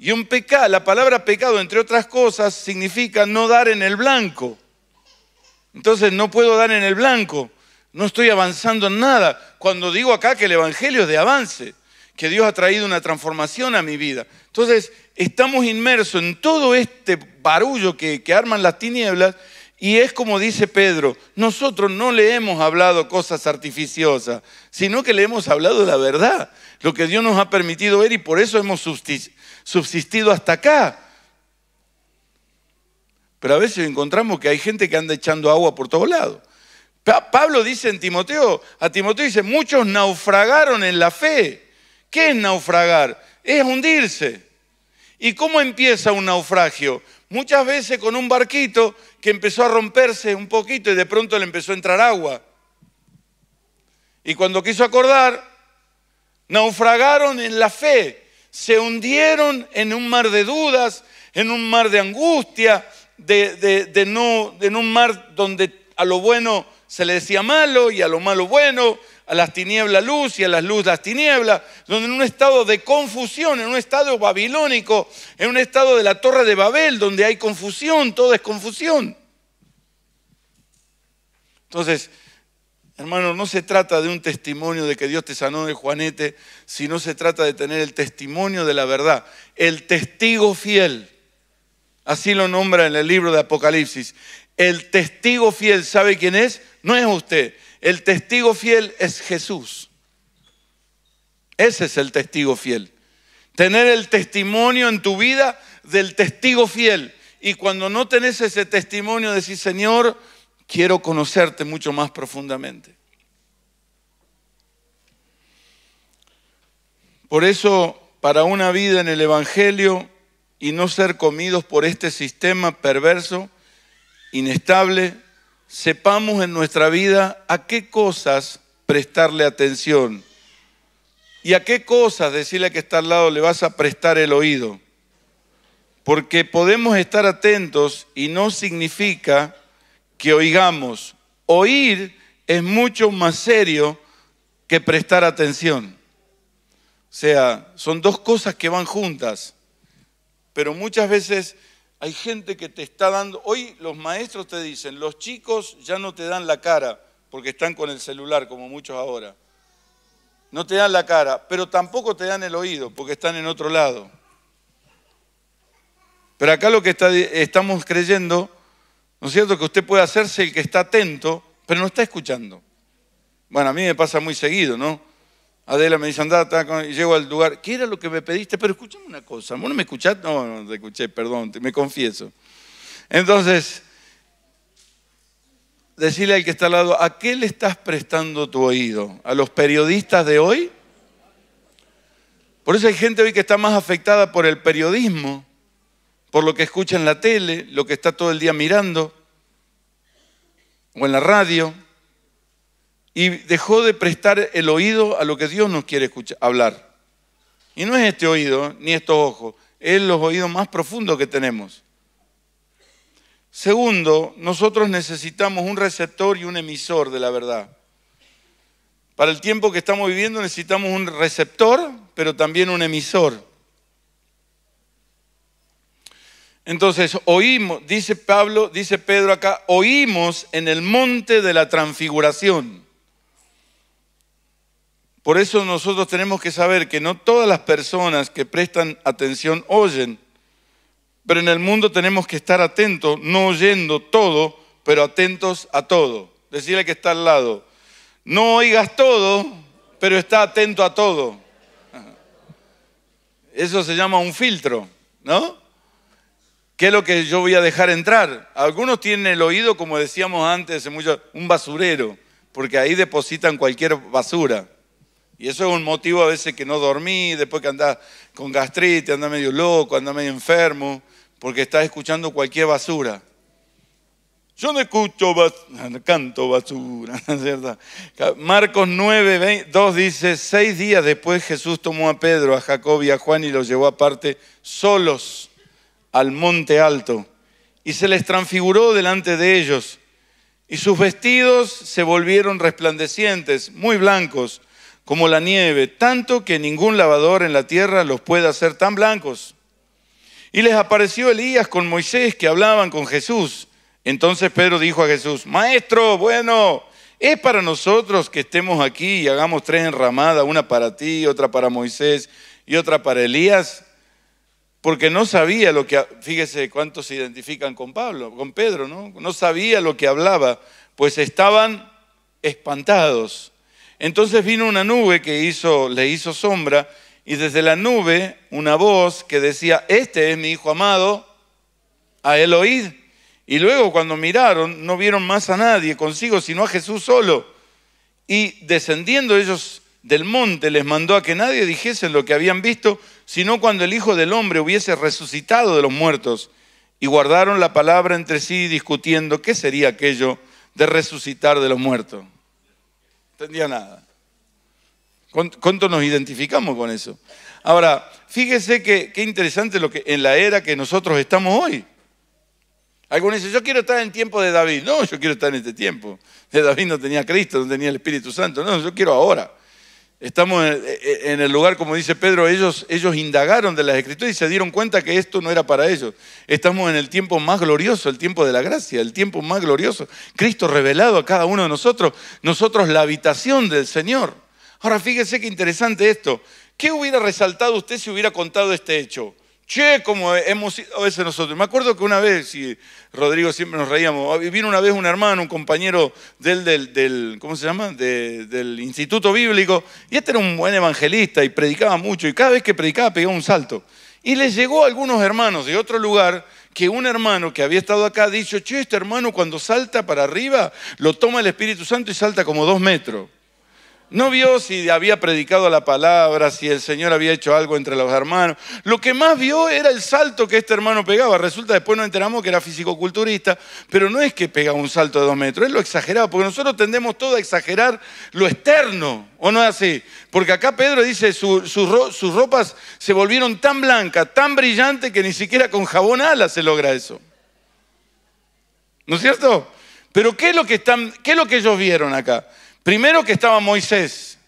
Y un pecado, la palabra pecado, entre otras cosas, significa no dar en el blanco. Entonces no puedo dar en el blanco, no estoy avanzando en nada. Cuando digo acá que el Evangelio es de avance, que Dios ha traído una transformación a mi vida. Entonces estamos inmersos en todo este barullo que, que arman las tinieblas y es como dice Pedro, nosotros no le hemos hablado cosas artificiosas, sino que le hemos hablado la verdad, lo que Dios nos ha permitido ver y por eso hemos subsistido hasta acá. Pero a veces encontramos que hay gente que anda echando agua por todos lados. Pablo dice en Timoteo, a Timoteo dice, muchos naufragaron en la fe. ¿Qué es naufragar? Es hundirse. ¿Y cómo empieza un naufragio? Muchas veces con un barquito que empezó a romperse un poquito y de pronto le empezó a entrar agua. Y cuando quiso acordar, naufragaron en la fe, se hundieron en un mar de dudas, en un mar de angustia, de, no, en un mar donde a lo bueno se le decía malo y a lo malo bueno, a las tinieblas luz y a las luz las tinieblas, donde en un estado de confusión, en un estado babilónico, en un estado de la torre de Babel, donde hay confusión, todo es confusión. Entonces, hermano, no se trata de un testimonio de que Dios te sanó de Juanete, sino se trata de tener el testimonio de la verdad, el testigo fiel. Así lo nombra en el libro de Apocalipsis. El testigo fiel, ¿sabe quién es? No es usted el testigo fiel es Jesús. Ese es el testigo fiel. Tener el testimonio en tu vida del testigo fiel. Y cuando no tenés ese testimonio, decir, Señor, quiero conocerte mucho más profundamente. Por eso, para una vida en el Evangelio y no ser comidos por este sistema perverso, inestable, sepamos en nuestra vida a qué cosas prestarle atención y a qué cosas decirle que está al lado le vas a prestar el oído. Porque podemos estar atentos y no significa que oigamos. Oír es mucho más serio que prestar atención. O sea, son dos cosas que van juntas. Pero muchas veces hay gente que te está dando, hoy los maestros te dicen, los chicos ya no te dan la cara porque están con el celular como muchos ahora. No te dan la cara, pero tampoco te dan el oído porque están en otro lado. Pero acá lo que está, estamos creyendo, ¿no es cierto?, que usted puede hacerse el que está atento, pero no está escuchando. Bueno, a mí me pasa muy seguido, ¿no? Adela me dice, anda, llego al lugar, ¿qué era lo que me pediste? Pero escúchame una cosa, ¿vos no me escuchás? No, no te escuché, perdón, te, me confieso. Entonces, decirle al que está al lado, ¿a qué le estás prestando tu oído? ¿A los periodistas de hoy? Por eso hay gente hoy que está más afectada por el periodismo, por lo que escucha en la tele, lo que está todo el día mirando, o en la radio y dejó de prestar el oído a lo que Dios nos quiere escuchar, hablar. Y no es este oído ni estos ojos, es los oídos más profundos que tenemos. Segundo, nosotros necesitamos un receptor y un emisor de la verdad. Para el tiempo que estamos viviendo necesitamos un receptor, pero también un emisor. Entonces, oímos, dice Pablo, dice Pedro acá, oímos en el monte de la transfiguración. Por eso nosotros tenemos que saber que no todas las personas que prestan atención oyen, pero en el mundo tenemos que estar atentos, no oyendo todo, pero atentos a todo. Decirle que está al lado, no oigas todo, pero está atento a todo. Eso se llama un filtro, ¿no? ¿Qué es lo que yo voy a dejar entrar? Algunos tienen el oído, como decíamos antes, un basurero, porque ahí depositan cualquier basura. Y eso es un motivo a veces que no dormí, después que andás con gastrite, anda medio loco, andás medio enfermo, porque estás escuchando cualquier basura. Yo no escucho, basura, canto basura, cierto? Marcos 9, 2 dice, seis días después Jesús tomó a Pedro, a Jacob y a Juan y los llevó aparte solos al monte alto y se les transfiguró delante de ellos y sus vestidos se volvieron resplandecientes, muy blancos como la nieve, tanto que ningún lavador en la tierra los puede hacer tan blancos. Y les apareció Elías con Moisés que hablaban con Jesús. Entonces Pedro dijo a Jesús, Maestro, bueno, es para nosotros que estemos aquí y hagamos tres enramadas, una para ti, otra para Moisés y otra para Elías, porque no sabía lo que, fíjese cuántos se identifican con Pablo, con Pedro, ¿no? No sabía lo que hablaba, pues estaban espantados entonces vino una nube que le hizo sombra y desde la nube una voz que decía, este es mi hijo amado, a él oíd. Y luego cuando miraron no vieron más a nadie consigo, sino a Jesús solo. Y descendiendo ellos del monte les mandó a que nadie dijese lo que habían visto, sino cuando el Hijo del Hombre hubiese resucitado de los muertos. Y guardaron la palabra entre sí discutiendo qué sería aquello de resucitar de los muertos entendía nada. ¿Cuánto nos identificamos con eso? Ahora, fíjese que, qué interesante lo que en la era que nosotros estamos hoy. Algunos dicen, yo quiero estar en tiempo de David. No, yo quiero estar en este tiempo. De David no tenía Cristo, no tenía el Espíritu Santo. No, yo quiero ahora. Estamos eh, eh, eh, en el lugar, como dice Pedro, ellos, ellos indagaron de las escrituras y se dieron cuenta que esto no era para ellos. Estamos en el tiempo más glorioso, el tiempo de la gracia, el tiempo más glorioso. Cristo revelado a cada uno de nosotros, nosotros la habitación del Señor. Ahora fíjese qué interesante esto. ¿Qué hubiera resaltado usted si hubiera contado este hecho? Che, como hemos sido a veces nosotros. Me acuerdo que una vez, y Rodrigo siempre nos reíamos, ah, vino una vez un hermano, un compañero del, ¿cómo se llama? del Instituto Bíblico, y este era un buen evangelista y predicaba mucho, y cada vez que predicaba pegaba un salto. Y les llegó a algunos hermanos de otro lugar que un hermano que había estado acá dicho, che, este hermano cuando salta para arriba, lo toma el Espíritu Santo y salta como dos metros. No vio si había predicado la palabra, si el Señor había hecho algo entre los hermanos. Lo que más vio era el salto que este hermano pegaba. Resulta después nos enteramos que era fisicoculturista, pero no es que pegaba un salto de dos metros, es lo exagerado. porque nosotros tendemos todo a exagerar lo externo, ¿o no es así? Porque acá Pedro dice, sus ropas se volvieron tan blancas, tan brillantes, que ni siquiera con jabón ala se logra eso. ¿No es cierto? Pero ¿qué es lo que, están, qué es lo que ellos vieron acá? Primero que estaba Moisés,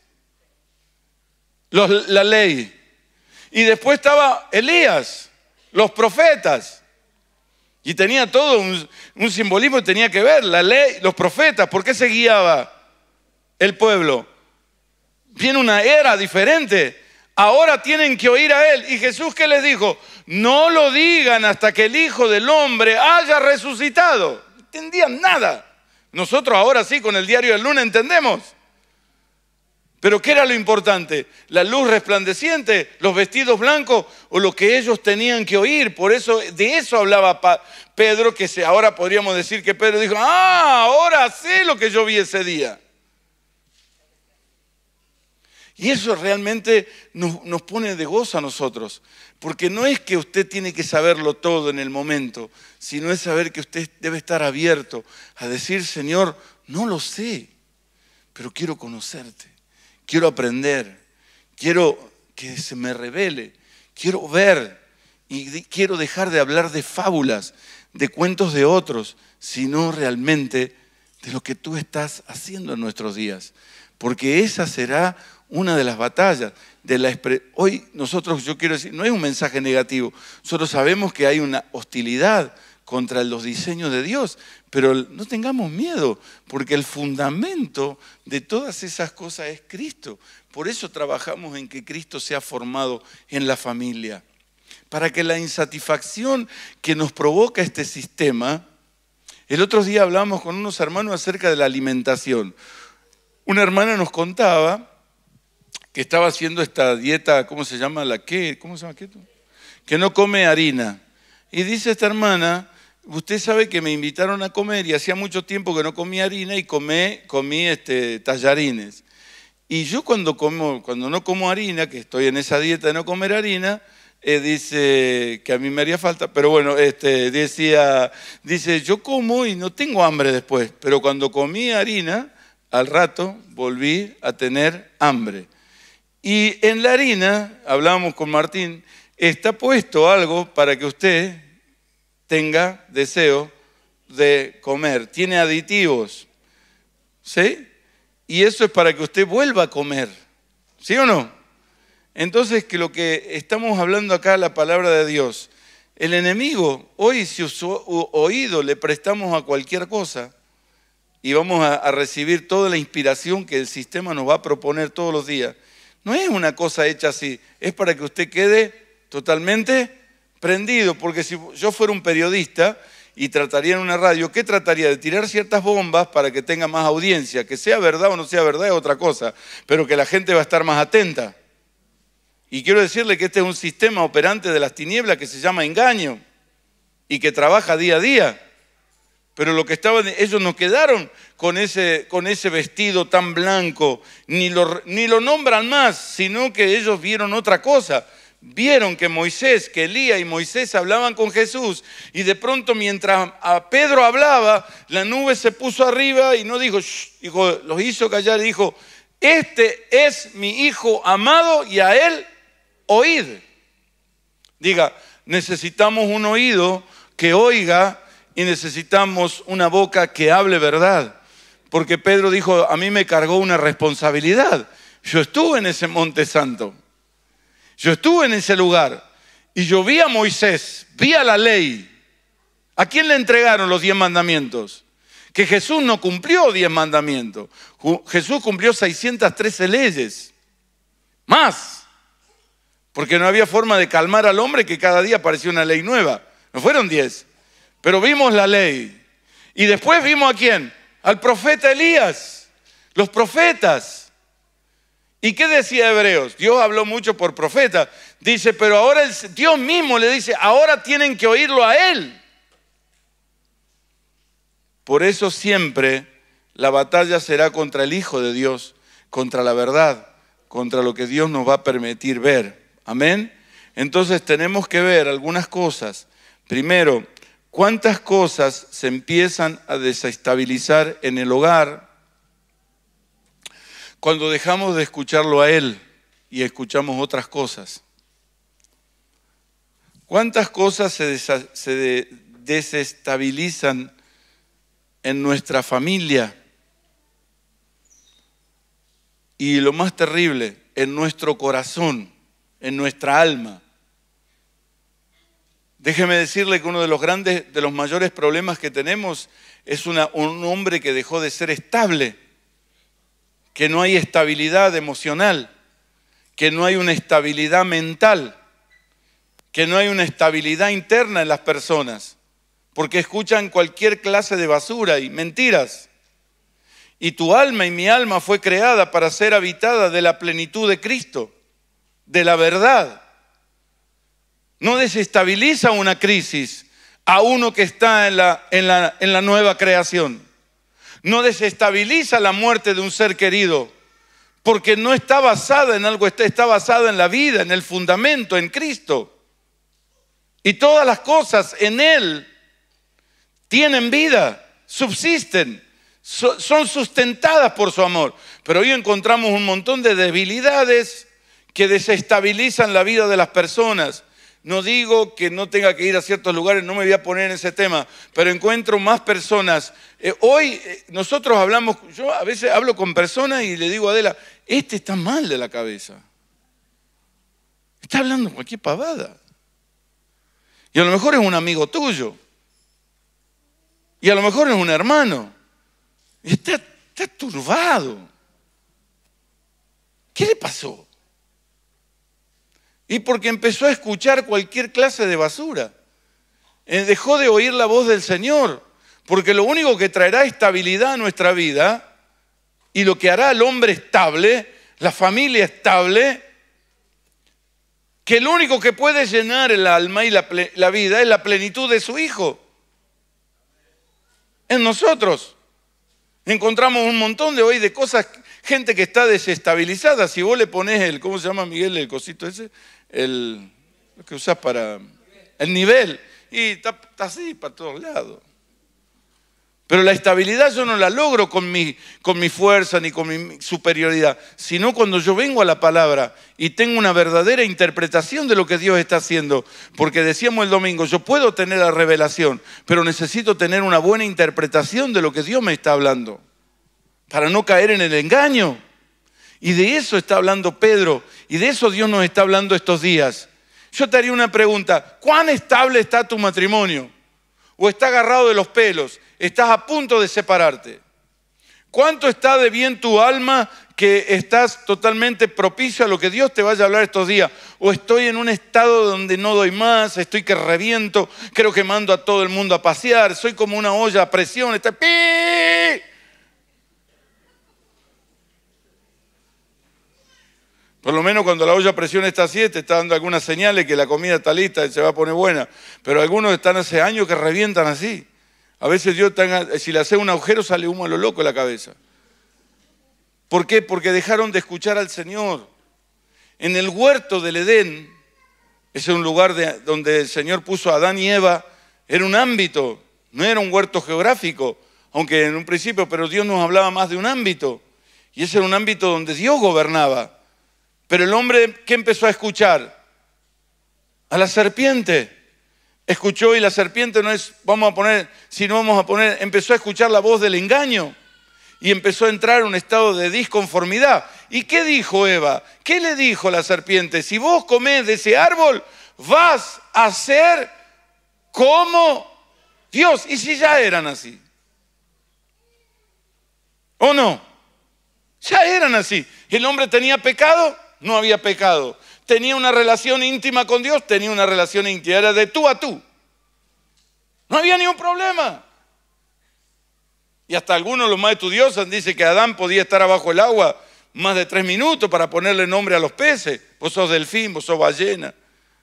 la ley, y después estaba Elías, los profetas. Y tenía todo un, simbolismo que tenía que ver, la ley, los profetas, ¿por qué se guiaba el pueblo? Viene una era diferente, ahora tienen que oír a él. ¿Y Jesús qué les dijo? No lo digan hasta que el Hijo del Hombre haya resucitado. No entendían nada. Nosotros ahora sí, con el diario del luna entendemos. Pero ¿qué era lo importante? La luz resplandeciente, los vestidos blancos o lo que ellos tenían que oír. Por eso, de eso hablaba Pedro, que ahora podríamos decir que Pedro dijo, ah, ahora sé lo que yo vi ese día. Y eso realmente nos, pone de gozo a nosotros, porque no es que usted tiene que saberlo todo en el momento, sino es saber que usted debe estar abierto a decir, Señor, no lo sé, pero quiero conocerte, quiero aprender, quiero que se me revele, quiero ver y quiero dejar de hablar de fábulas, de cuentos de otros, sino realmente de lo que tú estás haciendo en nuestros días, porque esa será una de las batallas. De la Hoy nosotros, yo quiero decir, no es un mensaje negativo, nosotros sabemos que hay una hostilidad contra los diseños de Dios, pero no tengamos miedo, porque el fundamento de todas esas cosas es Cristo. Por eso trabajamos en que Cristo sea formado en la familia, para que la insatisfacción que nos provoca este sistema, el otro día hablamos con unos hermanos acerca de la alimentación. Una hermana nos contaba que estaba haciendo esta dieta, ¿cómo se llama? ¿La qué? ¿Cómo se llama qué? Que no come harina. Y dice esta hermana, usted sabe que me invitaron a comer y hacía mucho tiempo que no comía harina y comé, comí este, tallarines. Y yo cuando, como, cuando no como harina, que estoy en esa dieta de no comer harina, eh, dice que a mí me haría falta, pero bueno, este, decía, dice, yo como y no tengo hambre después, pero cuando comí harina, al rato volví a tener hambre. Y en la harina, hablábamos con Martín, está puesto algo para que usted tenga deseo de comer. Tiene aditivos. ¿Sí? Y eso es para que usted vuelva a comer. ¿Sí o no? Entonces, que lo que estamos hablando acá, la palabra de Dios, el enemigo, hoy si su oído le prestamos a cualquier cosa y vamos a recibir toda la inspiración que el sistema nos va a proponer todos los días, no es una cosa hecha así, es para que usted quede totalmente prendido, porque si yo fuera un periodista y trataría en una radio, ¿qué trataría? De tirar ciertas bombas para que tenga más audiencia, que sea verdad o no sea verdad es otra cosa, pero que la gente va a estar más atenta. Y quiero decirle que este es un sistema operante de las tinieblas que se llama engaño y que trabaja día a día. Pero lo que estaban, ellos no quedaron con ese, con ese vestido tan blanco, ni lo, ni lo nombran más, sino que ellos vieron otra cosa vieron que Moisés, que Elías y Moisés hablaban con Jesús y de pronto mientras a Pedro hablaba, la nube se puso arriba y no dijo, dijo los hizo callar y dijo, este es mi hijo amado y a él oíd. Diga, necesitamos un oído que oiga y necesitamos una boca que hable verdad porque Pedro dijo, a mí me cargó una responsabilidad. Yo estuve en ese monte santo, yo estuve en ese lugar y yo vi a Moisés, vi a la ley. ¿A quién le entregaron los diez mandamientos? Que Jesús no cumplió diez mandamientos. Jesús cumplió 613 leyes. Más. Porque no había forma de calmar al hombre que cada día aparecía una ley nueva. No fueron diez. Pero vimos la ley. Y después vimos a quién al profeta Elías, los profetas. ¿Y qué decía Hebreos? Dios habló mucho por profeta. Dice, pero ahora Dios mismo le dice, ahora tienen que oírlo a Él. Por eso siempre la batalla será contra el Hijo de Dios, contra la verdad, contra lo que Dios nos va a permitir ver. Amén. Entonces tenemos que ver algunas cosas. Primero, cuántas cosas se empiezan a desestabilizar en el hogar cuando dejamos de escucharlo a Él y escuchamos otras cosas. ¿Cuántas cosas se, desestabilizan en nuestra familia? Y lo más terrible, en nuestro corazón, en nuestra alma. Déjeme decirle que uno de los grandes, de los mayores problemas que tenemos es un hombre que dejó de ser estable, que no hay estabilidad emocional, que no hay una estabilidad mental, que no hay una estabilidad interna en las personas, porque escuchan cualquier clase de basura y mentiras. Y tu alma y mi alma fue creada para ser habitada de la plenitud de Cristo, de la verdad no desestabiliza una crisis a uno que está en la, en la, en la nueva creación. No desestabiliza la muerte de un ser querido, porque no está basada en algo, está basada en la vida, en el fundamento, en Cristo. Y todas las cosas en Él tienen vida, subsisten, son sustentadas por su amor. Pero hoy encontramos un montón de debilidades que desestabilizan la vida de las personas. No digo que no tenga que ir a ciertos lugares, no me voy a poner en ese tema, pero encuentro más personas. Eh, hoy eh, nosotros hablamos, yo a veces hablo con personas y le digo a Adela, este está mal de la cabeza. Está hablando qué pavada. Y a lo mejor es un amigo tuyo. Y a lo mejor es un hermano. Y está, está turbado. ¿Qué le pasó? y porque empezó a escuchar cualquier clase de basura. Eh, dejó de oír la voz del Señor, porque lo único que traerá estabilidad a nuestra vida y lo que hará al hombre estable, la familia estable, que lo único que puede llenar el alma y la, la vida es la plenitud de su Hijo. En nosotros. Encontramos un montón de hoy de cosas, gente que está desestabilizada. Si vos le pones el, ¿cómo se llama Miguel el cosito ese? el, que usas para el nivel. Y está, así para todos lados. Pero la estabilidad yo no la logro con mi, con mi fuerza ni con mi superioridad, sino cuando yo vengo a la palabra y tengo una verdadera interpretación de lo que Dios está haciendo. Porque decíamos el domingo, yo puedo tener la revelación, pero necesito tener una buena interpretación de lo que Dios me está hablando, para no caer en el engaño. Y de eso está hablando Pedro, y de eso Dios nos está hablando estos días. Yo te haría una pregunta, ¿cuán estable está tu matrimonio? ¿O está agarrado de los pelos? ¿Estás a punto de separarte? ¿Cuánto está de bien tu alma que estás totalmente propicio a lo que Dios te vaya a hablar estos días? ¿O estoy en un estado donde no doy más, estoy que reviento, creo que mando a todo el mundo a pasear, soy como una olla a presión, está... ¡Pi! Por lo menos cuando la olla presiona está así, te está dando algunas señales que la comida está lista y se va a poner buena. Pero algunos están hace años que revientan así. A veces Dios, si le hace un agujero, sale humo a lo loco en la cabeza. ¿Por qué? Porque dejaron de escuchar al Señor. En el huerto del Edén, ese es un lugar donde el Señor puso a Adán y Eva, era un ámbito, no era un huerto geográfico, aunque en un principio, pero Dios nos hablaba más de un ámbito. Y ese era un ámbito donde Dios gobernaba. Pero el hombre, ¿qué empezó a escuchar? A la serpiente. Escuchó y la serpiente no es, vamos a poner, si no vamos a poner, empezó a escuchar la voz del engaño y empezó a entrar en un estado de disconformidad. ¿Y qué dijo Eva? ¿Qué le dijo la serpiente? Si vos comés de ese árbol, vas a ser como Dios. ¿Y si ya eran así? ¿O no? Ya eran así. El hombre tenía pecado no había pecado. Tenía una relación íntima con Dios, tenía una relación íntima, era de tú a tú. No había ningún problema. Y hasta algunos, los más estudiosos, dicen que Adán podía estar abajo el agua más de tres minutos para ponerle nombre a los peces. Vos sos delfín, vos sos ballena.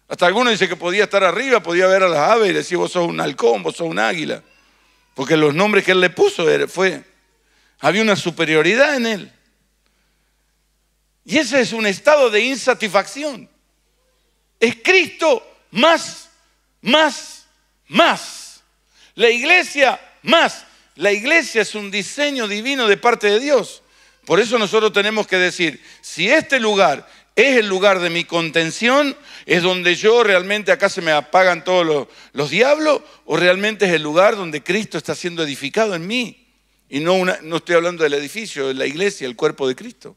Hasta algunos dicen que podía estar arriba, podía ver a las aves y decir vos sos un halcón, vos sos un águila. Porque los nombres que él le puso fue, había una superioridad en él. Y ese es un estado de insatisfacción. Es Cristo más, más, más. La iglesia más. La iglesia es un diseño divino de parte de Dios. Por eso nosotros tenemos que decir, si este lugar es el lugar de mi contención, es donde yo realmente acá se me apagan todos los, diablos, o realmente es el lugar donde Cristo está siendo edificado en mí. Y no, no estoy hablando del edificio, de la iglesia, el cuerpo de Cristo.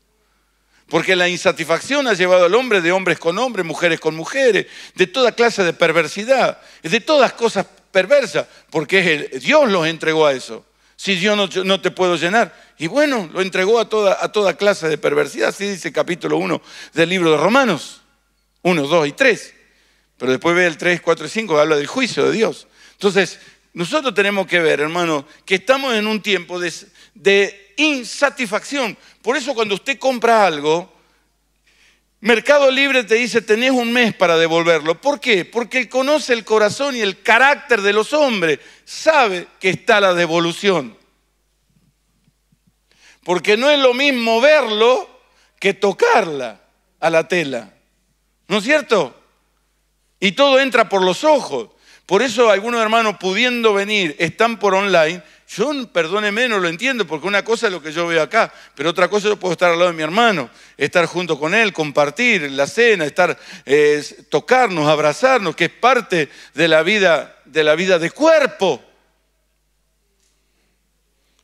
Porque la insatisfacción ha llevado al hombre de hombres con hombres, mujeres con mujeres, de toda clase de perversidad, de todas cosas perversas, porque Dios los entregó a eso. Si yo no, te puedo llenar. Y bueno, lo entregó a toda, a toda clase de perversidad, así dice capítulo 1 del libro de Romanos, 1, 2 y 3. Pero después ve el 3, 4 y 5, habla del juicio de Dios. Entonces, nosotros tenemos que ver, hermano, que estamos en un tiempo de, de insatisfacción. Por eso cuando usted compra algo, Mercado Libre te dice, tenés un mes para devolverlo. ¿Por qué? Porque conoce el corazón y el carácter de los hombres. Sabe que está la devolución. Porque no es lo mismo verlo que tocarla a la tela. ¿No es cierto? Y todo entra por los ojos. Por eso algunos hermanos pudiendo venir están por online yo, perdóneme, no lo entiendo, porque una cosa es lo que yo veo acá, pero otra cosa yo puedo estar al lado de mi hermano, estar junto con él, compartir la cena, estar, eh, tocarnos, abrazarnos, que es parte de la vida de la vida de cuerpo.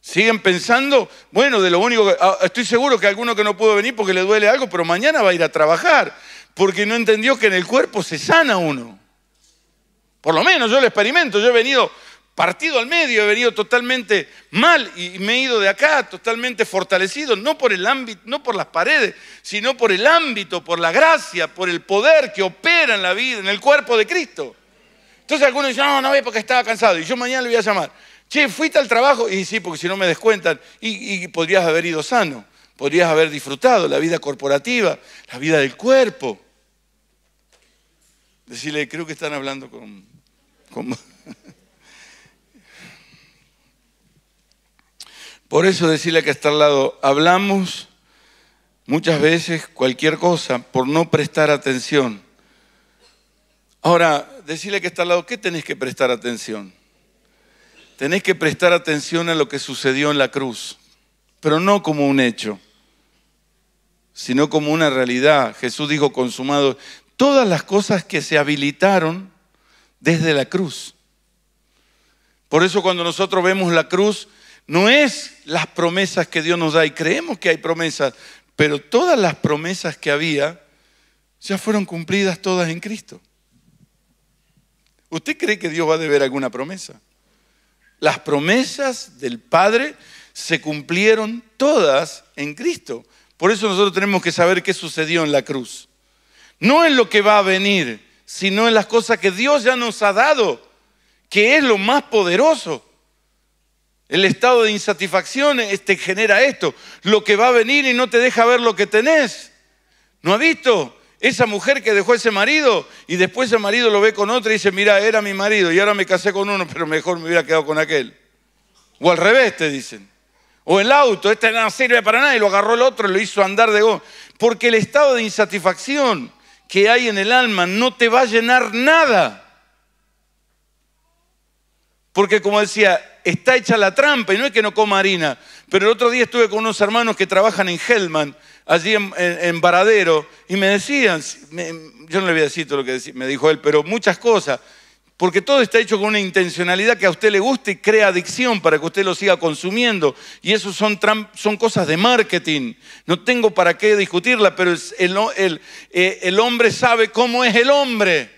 Siguen pensando, bueno, de lo único que ah, estoy seguro que alguno que no pudo venir porque le duele algo, pero mañana va a ir a trabajar, porque no entendió que en el cuerpo se sana uno. Por lo menos yo lo experimento, yo he venido partido al medio, he venido totalmente mal y me he ido de acá totalmente fortalecido, no por el ámbito, no por las paredes, sino por el ámbito, por la gracia, por el poder que opera en la vida, en el cuerpo de Cristo. Entonces algunos dicen, no, no porque estaba cansado y yo mañana le voy a llamar. Che, fuiste al trabajo y sí, porque si no me descuentan y, podrías haber ido sano, podrías haber disfrutado la vida corporativa, la vida del cuerpo. Decirle, creo que están hablando con Por eso decirle que está al lado, hablamos muchas veces cualquier cosa por no prestar atención. Ahora, decirle que está al lado, ¿qué tenés que prestar atención? Tenés que prestar atención a lo que sucedió en la cruz, pero no como un hecho, sino como una realidad. Jesús dijo consumado todas las cosas que se habilitaron desde la cruz. Por eso cuando nosotros vemos la cruz, no es las promesas que Dios nos da y creemos que hay promesas, pero todas las promesas que había ya fueron cumplidas todas en Cristo. ¿Usted cree que Dios va a deber alguna promesa? Las promesas del Padre se cumplieron todas en Cristo. Por eso nosotros tenemos que saber qué sucedió en la cruz. No en lo que va a venir, sino en las cosas que Dios ya nos ha dado, que es lo más poderoso. El estado de insatisfacción te genera esto, lo que va a venir y no te deja ver lo que tenés. ¿No ha visto? Esa mujer que dejó ese marido y después ese marido lo ve con otra y dice, mira, era mi marido y ahora me casé con uno, pero mejor me hubiera quedado con aquel. O al revés, te dicen. O el auto, este no sirve para nada y lo agarró el otro y lo hizo andar de go. Porque el estado de insatisfacción que hay en el alma no te va a llenar nada. Porque como decía, está hecha la trampa y no es que no coma harina. Pero el otro día estuve con unos hermanos que trabajan en Hellman, allí en, en, Varadero, y me decían, yo no le voy a decir todo lo que me dijo él, pero muchas cosas. Porque todo está hecho con una intencionalidad que a usted le guste y crea adicción para que usted lo siga consumiendo. Y eso son, son cosas de marketing. No tengo para qué discutirla, pero el, eh, el hombre sabe cómo es el hombre.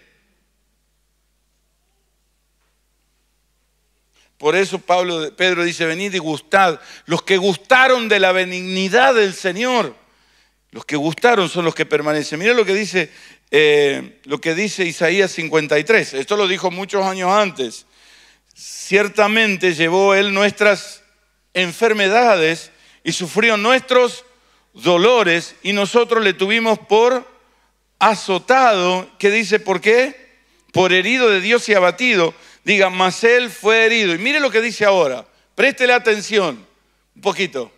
Por eso Pablo, Pedro dice, venid y gustad. Los que gustaron de la benignidad del Señor, los que gustaron son los que permanecen. Mira lo que dice, eh, lo que dice Isaías 53. Esto lo dijo muchos años antes. Ciertamente llevó él nuestras enfermedades y sufrió nuestros dolores y nosotros le tuvimos por azotado, ¿Qué dice, ¿por qué? Por herido de Dios y abatido Diga, mas él fue herido. Y mire lo que dice ahora. Préstele atención un poquito.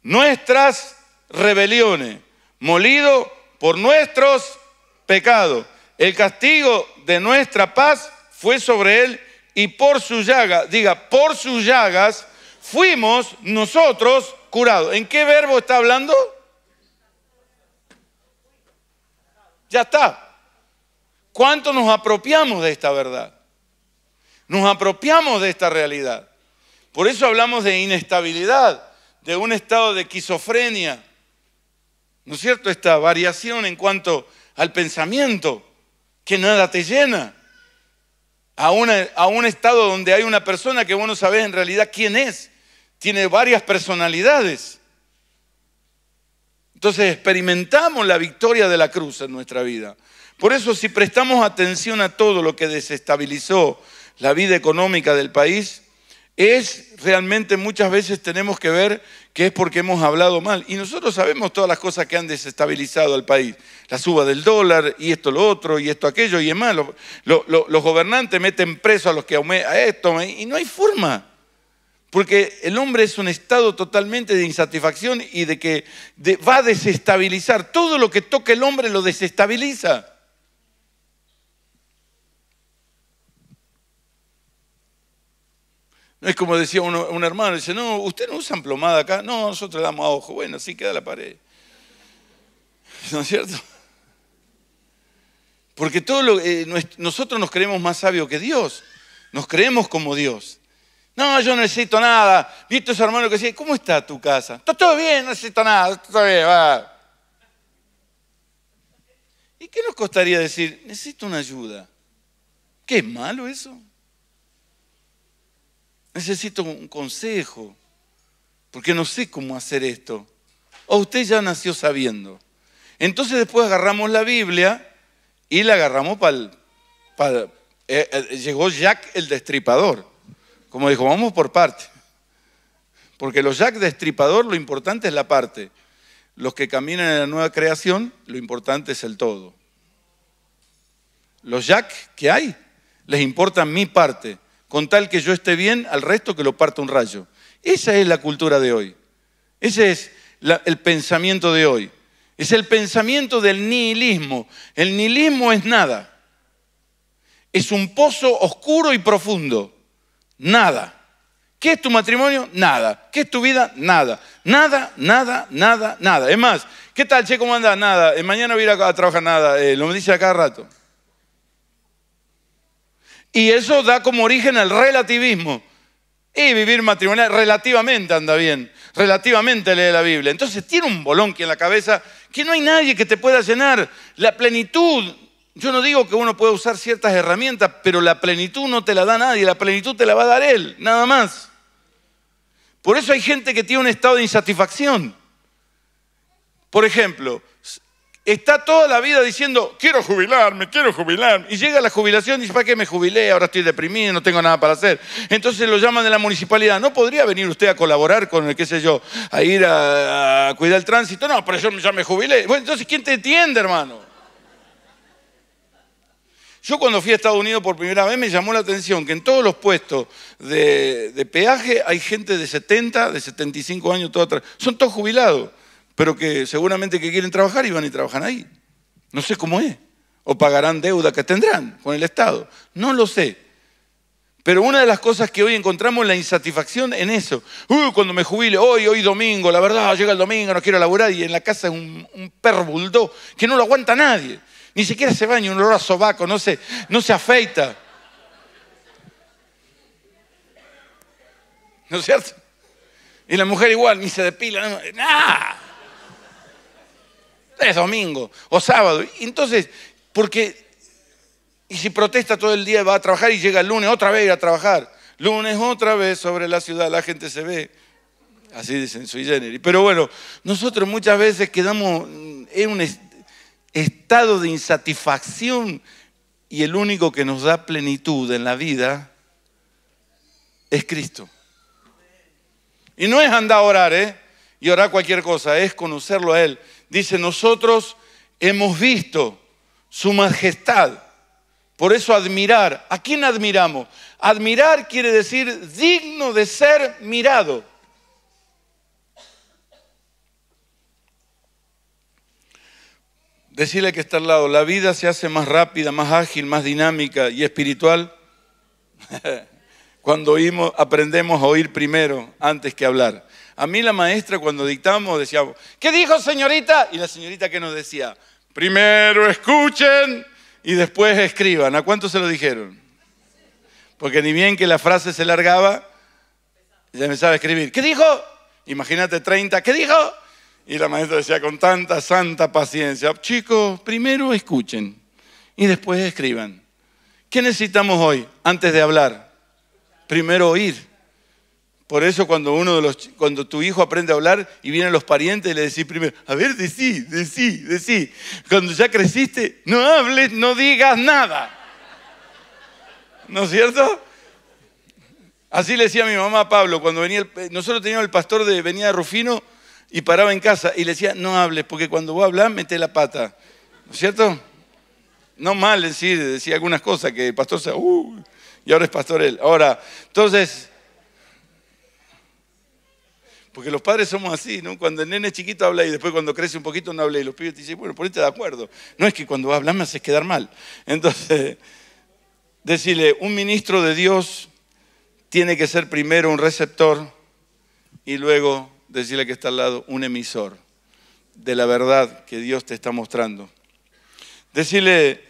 Nuestras rebeliones, molido por nuestros pecados. El castigo de nuestra paz fue sobre él y por su llaga, diga, por sus llagas fuimos nosotros curados. ¿En qué verbo está hablando? Ya está. ¿Cuánto nos apropiamos de esta verdad? Nos apropiamos de esta realidad. Por eso hablamos de inestabilidad, de un estado de esquizofrenia, ¿no es cierto? Esta variación en cuanto al pensamiento, que nada te llena, a, un estado donde hay una persona que vos no sabés en realidad quién es, tiene varias personalidades. Entonces experimentamos la victoria de la cruz en nuestra vida. Por eso si prestamos atención a todo lo que desestabilizó, la vida económica del país, es realmente muchas veces tenemos que ver que es porque hemos hablado mal. Y nosotros sabemos todas las cosas que han desestabilizado al país. La suba del dólar y esto, lo otro, y esto, aquello, y es más, los gobernantes meten preso a los que a esto, y no hay forma. Porque el hombre es un estado totalmente de insatisfacción y de que va a desestabilizar. Todo lo que toca el hombre lo desestabiliza. No es como decía un hermano, dice, no, usted no usa plomada acá. No, nosotros le damos a ojo. Bueno, así queda la pared. ¿No es cierto? Porque todo lo, eh, nosotros nos creemos más sabios que Dios. Nos creemos como Dios. No, yo no necesito nada. visto a hermano que decía? ¿cómo está tu casa? Está todo bien, no necesito nada, todo bien, va. ¿Y qué nos costaría decir, necesito una ayuda? ¿Qué es malo eso? necesito un consejo, porque no sé cómo hacer esto. O usted ya nació sabiendo. Entonces después agarramos la Biblia y la agarramos para... Eh, eh, llegó Jack el destripador. Como dijo, vamos por parte. Porque los Jack destripador lo importante es la parte. Los que caminan en la nueva creación, lo importante es el todo. Los Jack que hay, les importa mi parte con tal que yo esté bien, al resto que lo parta un rayo. Esa es la cultura de hoy. Ese es el pensamiento de hoy. Es el pensamiento del nihilismo. El nihilismo es nada. Es un pozo oscuro y profundo. Nada. ¿Qué es tu matrimonio? Nada. ¿Qué es tu vida? Nada. Nada, nada, nada, nada. Es más, ¿qué tal, Che? ¿Cómo anda? Nada. Eh, mañana voy a ir trabajar nada. Eh, lo me dice a cada rato. Y eso da como origen al relativismo. Y vivir matrimonial relativamente anda bien, relativamente lee la Biblia. Entonces tiene un bolón que en la cabeza que no hay nadie que te pueda llenar. La plenitud, yo no digo que uno pueda usar ciertas herramientas, pero la plenitud no te la da nadie, la plenitud te la va a dar Él, nada más. Por eso hay gente que tiene un estado de insatisfacción. Por ejemplo, está toda la vida diciendo, quiero jubilarme, quiero jubilarme. Y llega la jubilación y dice, ¿para qué me jubilé? Ahora estoy deprimido, no tengo nada para hacer. Entonces lo llaman de la municipalidad, ¿no podría venir usted a colaborar con el, qué sé yo, a ir a, cuidar el tránsito? No, pero yo ya me jubilé. Bueno, entonces, ¿quién te entiende, hermano? Yo cuando fui a Estados Unidos por primera vez me llamó la atención que en todos los puestos de, peaje hay gente de 70, de 75 años, atrás. Son todos jubilados pero que seguramente que quieren trabajar y van y trabajan ahí. No sé cómo es. O pagarán deuda que tendrán con el Estado. No lo sé. Pero una de las cosas que hoy encontramos es la insatisfacción en eso. Uy, cuando me jubile, hoy, hoy domingo, la verdad, llega el domingo, no quiero laburar y en la casa es un, un perro que no lo aguanta nadie. Ni siquiera se baña, un olor a sobaco, no se, no se afeita. ¿No es cierto? Y la mujer igual, ni se depila. ¡Nada! es domingo o sábado. Entonces, porque, y si protesta todo el día, va a trabajar y llega el lunes otra vez a trabajar. Lunes otra vez sobre la ciudad, la gente se ve. Así dicen, su generis. Pero bueno, nosotros muchas veces quedamos en un estado de insatisfacción y el único que nos da plenitud en la vida es Cristo. Y no es andar a orar, ¿eh? Y orar cualquier cosa, es conocerlo a Él dice, nosotros hemos visto su majestad. Por eso admirar. ¿A quién admiramos? Admirar quiere decir digno de ser mirado. Decirle que está al lado, la vida se hace más rápida, más ágil, más dinámica y espiritual cuando aprendemos a oír primero antes que hablar. A mí la maestra cuando dictamos decía, ¿qué dijo señorita? Y la señorita que nos decía, primero escuchen y después escriban. ¿A cuánto se lo dijeron? Porque ni bien que la frase se largaba, ya empezaba a escribir. ¿Qué dijo? Imagínate 30. ¿Qué dijo? Y la maestra decía con tanta santa paciencia, chicos, primero escuchen y después escriban. ¿Qué necesitamos hoy antes de hablar? Primero oír. Por eso cuando uno de los cuando tu hijo aprende a hablar y vienen los parientes le decís primero, a ver, decí, decí, decí. Cuando ya creciste, no hables, no digas nada. ¿No es cierto? Así le decía mi mamá a Pablo cuando venía el, eh, nosotros teníamos el pastor de venía Rufino y paraba en casa y le decía, "No hables porque cuando vos hablas mete la pata." ¿No es cierto? No mal decir, decía algunas cosas que el pastor se, uh, y ahora es pastor él. Ahora, entonces porque los padres somos así, ¿no? Cuando el nene es chiquito habla y después cuando crece un poquito no habla y los pibes te dicen, bueno, ponete de acuerdo. No es que cuando hablas me haces quedar mal. Entonces, decirle, un ministro de Dios tiene que ser primero un receptor y luego decirle que está al lado un emisor de la verdad que Dios te está mostrando. Decirle,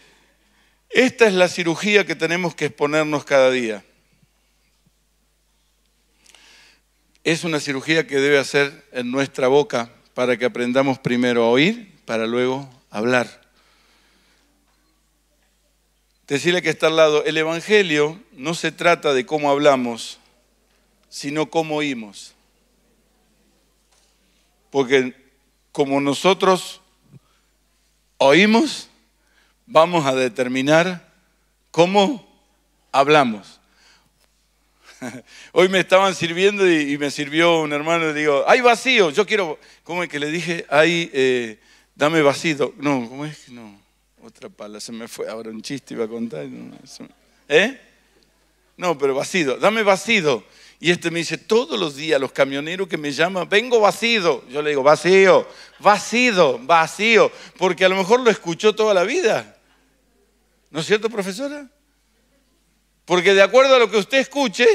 esta es la cirugía que tenemos que exponernos cada día. es una cirugía que debe hacer en nuestra boca para que aprendamos primero a oír, para luego hablar. Decirle que está al lado, el Evangelio no se trata de cómo hablamos, sino cómo oímos. Porque como nosotros oímos, vamos a determinar cómo hablamos. Hoy me estaban sirviendo y, me sirvió un hermano y digo, hay vacío, yo quiero, ¿cómo es que le dije? Hay, eh, dame vacío. No, ¿cómo es que no? Otra pala, se me fue ahora un chiste, iba a contar. ¿Eh? No, pero vacío, dame vacío. Y este me dice, todos los días los camioneros que me llaman, vengo vacío. Yo le digo, vacío, vacío, vacío, porque a lo mejor lo escuchó toda la vida. ¿No es cierto, profesora? Porque de acuerdo a lo que usted escuche,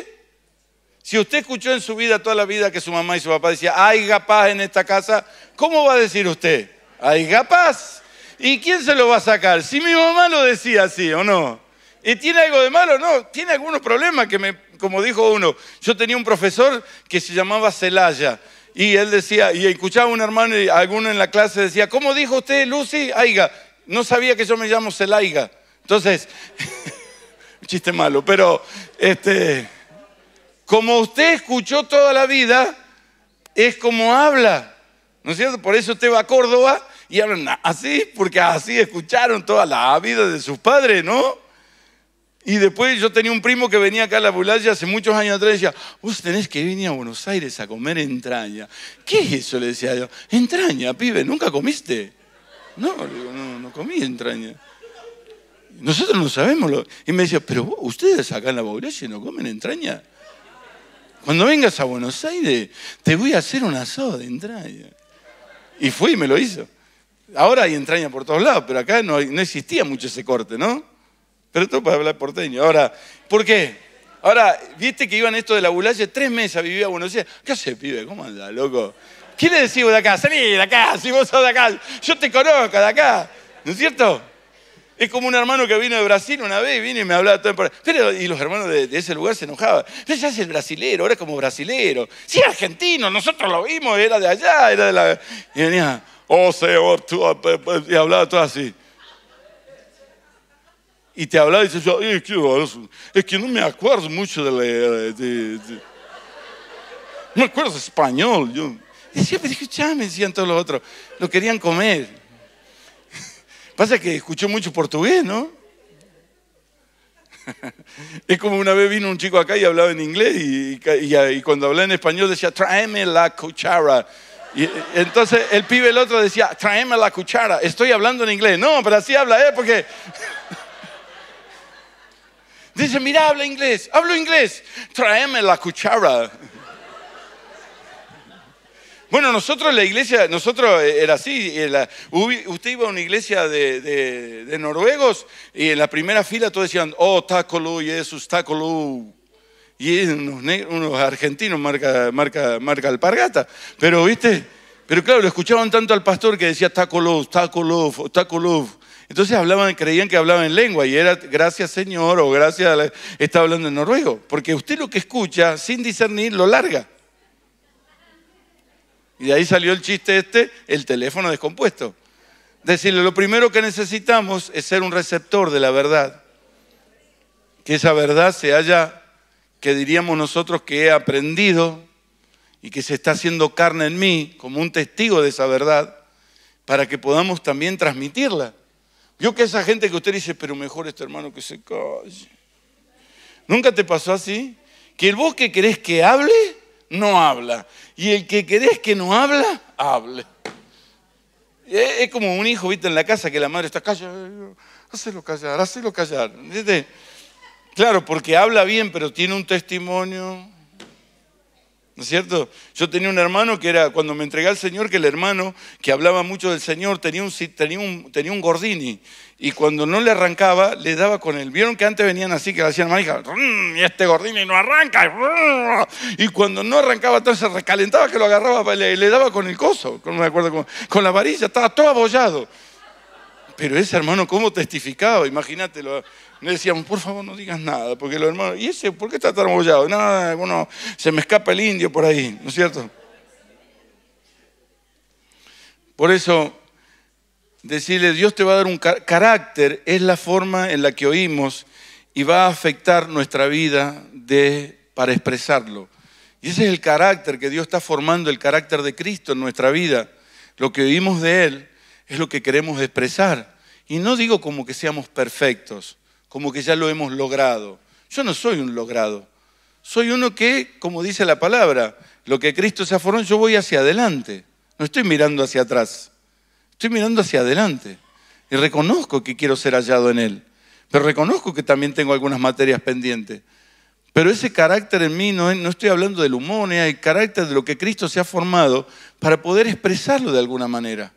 si usted escuchó en su vida toda la vida que su mamá y su papá decían, hay paz en esta casa, ¿cómo va a decir usted? Hay paz. ¿Y quién se lo va a sacar? Si mi mamá lo decía así o no. ¿Y tiene algo de malo? No, tiene algunos problemas que me, como dijo uno, yo tenía un profesor que se llamaba Celaya y él decía, y escuchaba a un hermano y alguno en la clase decía, ¿cómo dijo usted, Lucy? Aiga, no sabía que yo me llamo Celaiga. Entonces, chiste malo, pero este... Como usted escuchó toda la vida, es como habla. ¿No es cierto? Por eso usted va a Córdoba y hablan así, porque así escucharon toda la vida de sus padres, ¿no? Y después yo tenía un primo que venía acá a la ambulancia hace muchos años atrás y decía, vos tenés que venir a Buenos Aires a comer entraña. ¿Qué es eso? Le decía yo, entraña, pibe, ¿nunca comiste? No, digo, no, no comí entraña. Nosotros no sabemos. Y me decía, pero ustedes acá en la y no comen entraña. Cuando vengas a Buenos Aires, te voy a hacer una asado de entraña. Y fui y me lo hizo. Ahora hay entraña por todos lados, pero acá no, existía mucho ese corte, ¿no? Pero esto para hablar porteño. Ahora, ¿por qué? Ahora, viste que iban esto de la ambulancia, tres meses vivía a Buenos Aires. ¿Qué hace, pibe? ¿Cómo andás, loco? ¿Qué le decís de acá? Salí de acá, si vos sos de acá, yo te conozco de acá. ¿No es cierto? Es como un hermano que vino de Brasil una vez y vino y me hablaba todo y los hermanos de, ese lugar se enojaban. Pero ya es el brasilero, ahora es como brasilero. Sí, argentino, nosotros lo vimos, era de allá, era de la. Y venía, oh, se, ah, y hablaba todo así. Y te hablaba y yo... Eh, es que no me acuerdo mucho de No me acuerdo español. Yo. Y siempre dije, me decían todos los otros, lo querían comer. Pasa que escuché mucho portugués, ¿no? Es como una vez vino un chico acá y hablaba en inglés y, cuando hablaba en español decía, tráeme la cuchara. Y entonces el pibe el otro decía, tráeme la cuchara. Estoy hablando en inglés. No, pero así habla, ¿eh? Porque... Dice, mira, habla inglés, hablo inglés, tráeme la cuchara. Bueno, nosotros la iglesia, nosotros eh, era así, eh, usted iba a una iglesia de, noruegos y en la primera fila todos decían, oh, Tacolu, Jesús, Takolov. Y unos, unos argentinos marca, marca, marca alpargata. Pero, ¿viste? Pero claro, lo escuchaban tanto al pastor que decía Takolov, Takolov, Takolov. Entonces hablaban, creían que hablaban en lengua y era gracias Señor o gracias, está hablando en noruego. Porque usted lo que escucha sin discernir lo larga. Y de ahí salió el chiste este, el teléfono descompuesto. Decirle, lo primero que necesitamos es ser un receptor de la verdad. Que esa verdad se haya, que diríamos nosotros que he aprendido y que se está haciendo carne en mí como un testigo de esa verdad, para que podamos también transmitirla. Yo que esa gente que usted dice, pero mejor este hermano que se calle. ¿Nunca te pasó así? Que el vos que querés que hable, no habla. Y el que querés que no habla, hable. Eh, es como un hijo, viste, en la casa que la madre está calla, hacelo callar, hacelo callar. Claro, porque habla bien, pero tiene un testimonio ¿No es cierto? Yo tenía un hermano que era, cuando me entregué al Señor, que el hermano que hablaba mucho del Señor tenía un, tenía un, tenía un gordini y cuando no le arrancaba, le daba con él. Vieron que antes venían así, que le hacían manija, mm, y este gordini no arranca. Y cuando no arrancaba, entonces recalentaba que lo agarraba, le, le daba con el coso, con, no me acuerdo, con, con la varilla, estaba todo abollado. Pero ese hermano, ¿cómo testificaba? Imagínatelo le decíamos, por favor, no digas nada, porque los hermanos, ¿y ese por qué está tan abollado? Nada, bueno, se me escapa el indio por ahí, ¿no es cierto? Por eso, decirle, Dios te va a dar un carácter, es la forma en la que oímos y va a afectar nuestra vida de, para expresarlo. Y ese es el carácter que Dios está formando, el carácter de Cristo en nuestra vida. Lo que oímos de Él es lo que queremos expresar. Y no digo como que seamos perfectos, como que ya lo hemos logrado. Yo no soy un logrado. Soy uno que, como dice la palabra, lo que Cristo se formado, yo voy hacia adelante. No estoy mirando hacia atrás. Estoy mirando hacia adelante. Y reconozco que quiero ser hallado en Él. Pero reconozco que también tengo algunas materias pendientes. Pero ese carácter en mí, no, estoy hablando del humor, es el carácter de lo que Cristo se ha formado para poder expresarlo de alguna manera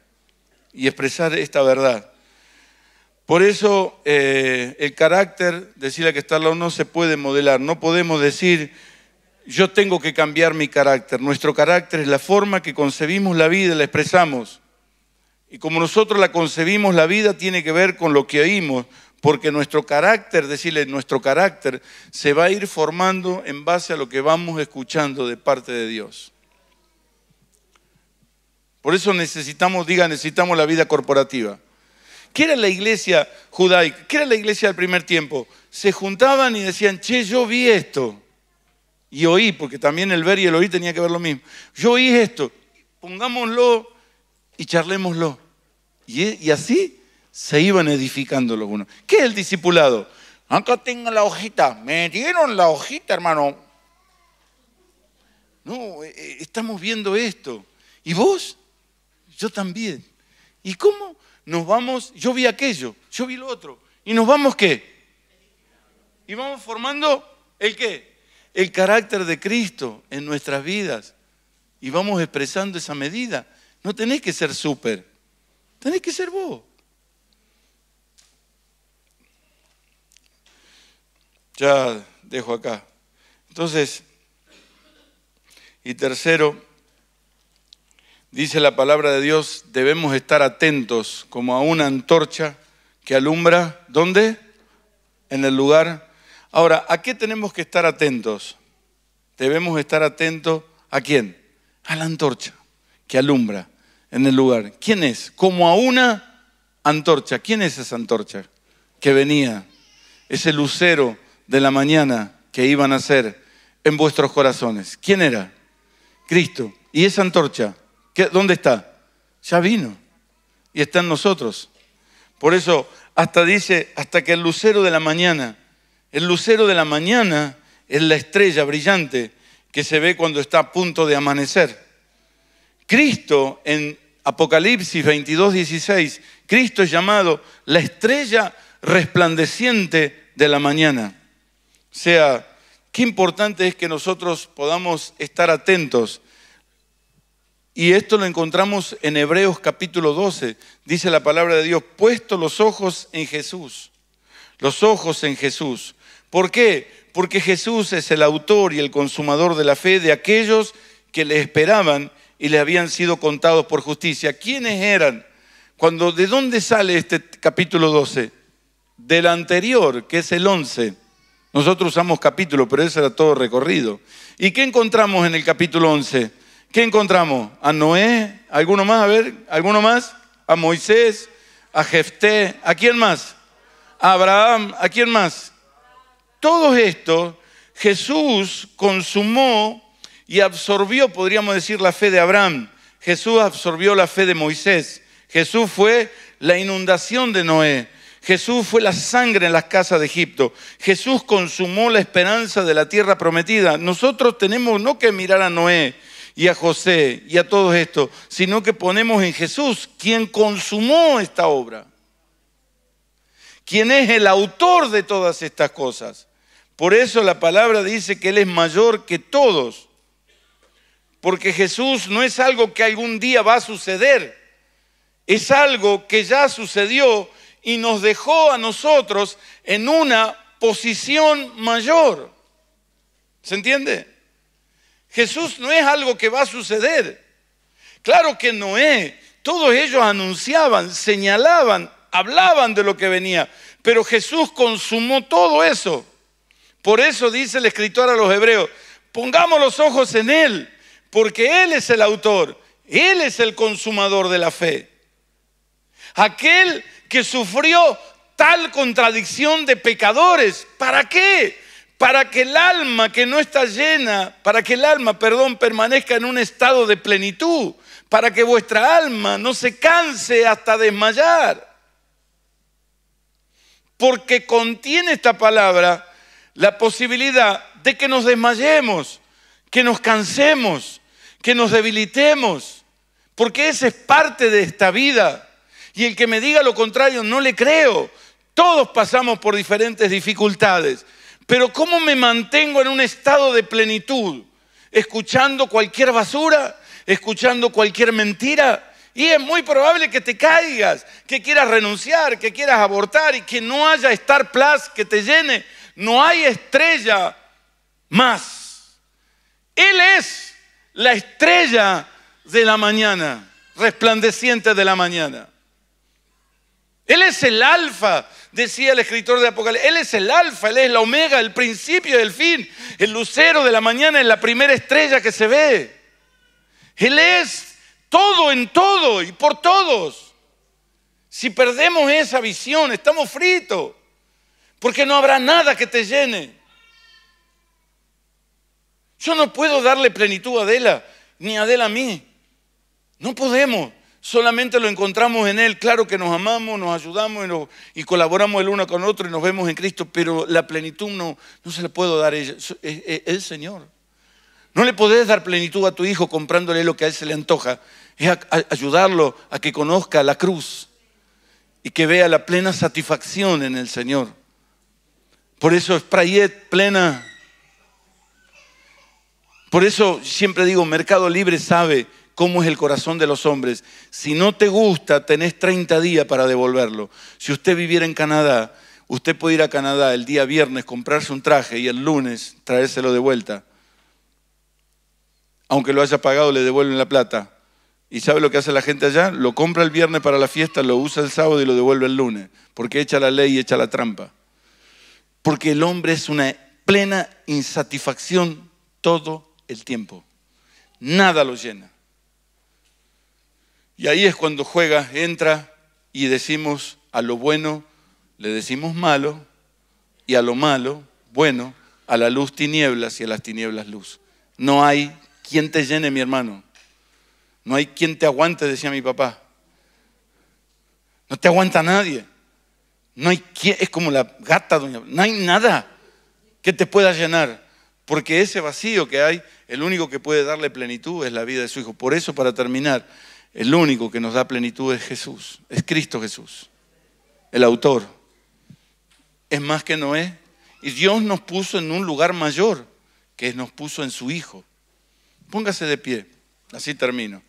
y expresar esta verdad. Por eso eh, el carácter, decirle que está la lado, no se puede modelar. No podemos decir, yo tengo que cambiar mi carácter. Nuestro carácter es la forma que concebimos la vida, la expresamos. Y como nosotros la concebimos, la vida tiene que ver con lo que oímos, porque nuestro carácter, decirle, nuestro carácter se va a ir formando en base a lo que vamos escuchando de parte de Dios. Por eso necesitamos, diga, necesitamos la vida corporativa. ¿Qué era la iglesia judaica? ¿Qué era la iglesia del primer tiempo? Se juntaban y decían, che, yo vi esto. Y oí, porque también el ver y el oír tenía que ver lo mismo. Yo oí esto, pongámoslo y charlémoslo. Y, así se iban edificando los unos. ¿Qué es el discipulado? Acá tengo la hojita. Me dieron la hojita, hermano. No, eh, eh, estamos viendo esto. ¿Y vos? Yo también. ¿Y cómo? nos vamos, yo vi aquello, yo vi lo otro, y nos vamos qué? Y vamos formando el qué? El carácter de Cristo en nuestras vidas. Y vamos expresando esa medida. No tenés que ser súper, tenés que ser vos. Ya dejo acá. Entonces, y tercero, Dice la palabra de Dios, debemos estar atentos como a una antorcha que alumbra, ¿dónde? En el lugar. Ahora, ¿a qué tenemos que estar atentos? Debemos estar atentos a quién? A la antorcha que alumbra en el lugar. ¿Quién es? Como a una antorcha. ¿Quién es esa antorcha que venía? Ese lucero de la mañana que iban a ser en vuestros corazones. ¿Quién era? Cristo. ¿Y esa antorcha? ¿Dónde está? Ya vino y está en nosotros. Por eso hasta dice, hasta que el lucero de la mañana, el lucero de la mañana es la estrella brillante que se ve cuando está a punto de amanecer. Cristo en Apocalipsis 22, 16, Cristo es llamado la estrella resplandeciente de la mañana. O sea, qué importante es que nosotros podamos estar atentos y esto lo encontramos en Hebreos capítulo 12. Dice la palabra de Dios, puesto los ojos en Jesús. Los ojos en Jesús. ¿Por qué? Porque Jesús es el autor y el consumador de la fe de aquellos que le esperaban y le habían sido contados por justicia. ¿Quiénes eran? Cuando, ¿De dónde sale este capítulo 12? Del anterior, que es el 11. Nosotros usamos capítulo, pero ese era todo recorrido. ¿Y qué encontramos en el capítulo 11? ¿Qué encontramos? A Noé, ¿alguno más? A ver, ¿alguno más? A Moisés, a Jefté, ¿a quién más? A Abraham, ¿a quién más? Todos esto Jesús consumó y absorbió, podríamos decir, la fe de Abraham. Jesús absorbió la fe de Moisés. Jesús fue la inundación de Noé. Jesús fue la sangre en las casas de Egipto. Jesús consumó la esperanza de la tierra prometida. Nosotros tenemos no que mirar a Noé, y a José y a todos esto, sino que ponemos en Jesús, quien consumó esta obra, quien es el autor de todas estas cosas. Por eso la palabra dice que Él es mayor que todos, porque Jesús no es algo que algún día va a suceder, es algo que ya sucedió y nos dejó a nosotros en una posición mayor. ¿Se entiende? Jesús no es algo que va a suceder. Claro que no es, todos ellos anunciaban, señalaban, hablaban de lo que venía, pero Jesús consumó todo eso. Por eso dice el escritor a los hebreos, pongamos los ojos en Él, porque Él es el autor, Él es el consumador de la fe. Aquel que sufrió tal contradicción de pecadores, ¿para qué? para que el alma que no está llena, para que el alma, perdón, permanezca en un estado de plenitud, para que vuestra alma no se canse hasta desmayar. Porque contiene esta palabra la posibilidad de que nos desmayemos, que nos cansemos, que nos debilitemos, porque esa es parte de esta vida. Y el que me diga lo contrario, no le creo. Todos pasamos por diferentes dificultades. Pero ¿cómo me mantengo en un estado de plenitud? Escuchando cualquier basura, escuchando cualquier mentira. Y es muy probable que te caigas, que quieras renunciar, que quieras abortar y que no haya Star Plus que te llene. No hay estrella más. Él es la estrella de la mañana, resplandeciente de la mañana. Él es el alfa, decía el escritor de Apocalipsis. Él es el alfa, él es la omega, el principio y el fin. El lucero de la mañana es la primera estrella que se ve. Él es todo en todo y por todos. Si perdemos esa visión, estamos fritos, porque no habrá nada que te llene. Yo no puedo darle plenitud a Adela, ni a Adela a mí. No podemos solamente lo encontramos en Él. Claro que nos amamos, nos ayudamos y, colaboramos el uno con el otro y nos vemos en Cristo, pero la plenitud no, no se la puedo dar a ella, es, el Señor. No le podés dar plenitud a tu hijo comprándole lo que a él se le antoja, es ayudarlo a que conozca la cruz y que vea la plena satisfacción en el Señor. Por eso es Prayet plena. Por eso siempre digo, Mercado Libre sabe cómo es el corazón de los hombres. Si no te gusta, tenés 30 días para devolverlo. Si usted viviera en Canadá, usted puede ir a Canadá el día viernes, comprarse un traje y el lunes traérselo de vuelta. Aunque lo haya pagado, le devuelven la plata. ¿Y sabe lo que hace la gente allá? Lo compra el viernes para la fiesta, lo usa el sábado y lo devuelve el lunes, porque echa la ley y echa la trampa. Porque el hombre es una plena insatisfacción todo el tiempo. Nada lo llena. Y ahí es cuando juega, entra y decimos a lo bueno le decimos malo y a lo malo bueno, a la luz tinieblas y a las tinieblas luz. No hay quien te llene, mi hermano. No hay quien te aguante, decía mi papá. No te aguanta nadie. No hay quien, es como la gata, doña. No hay nada que te pueda llenar. Porque ese vacío que hay, el único que puede darle plenitud es la vida de su hijo. Por eso, para terminar, el único que nos da plenitud es Jesús, es Cristo Jesús, el autor. Es más que Noé. Y Dios nos puso en un lugar mayor, que nos puso en su Hijo. Póngase de pie, así termino.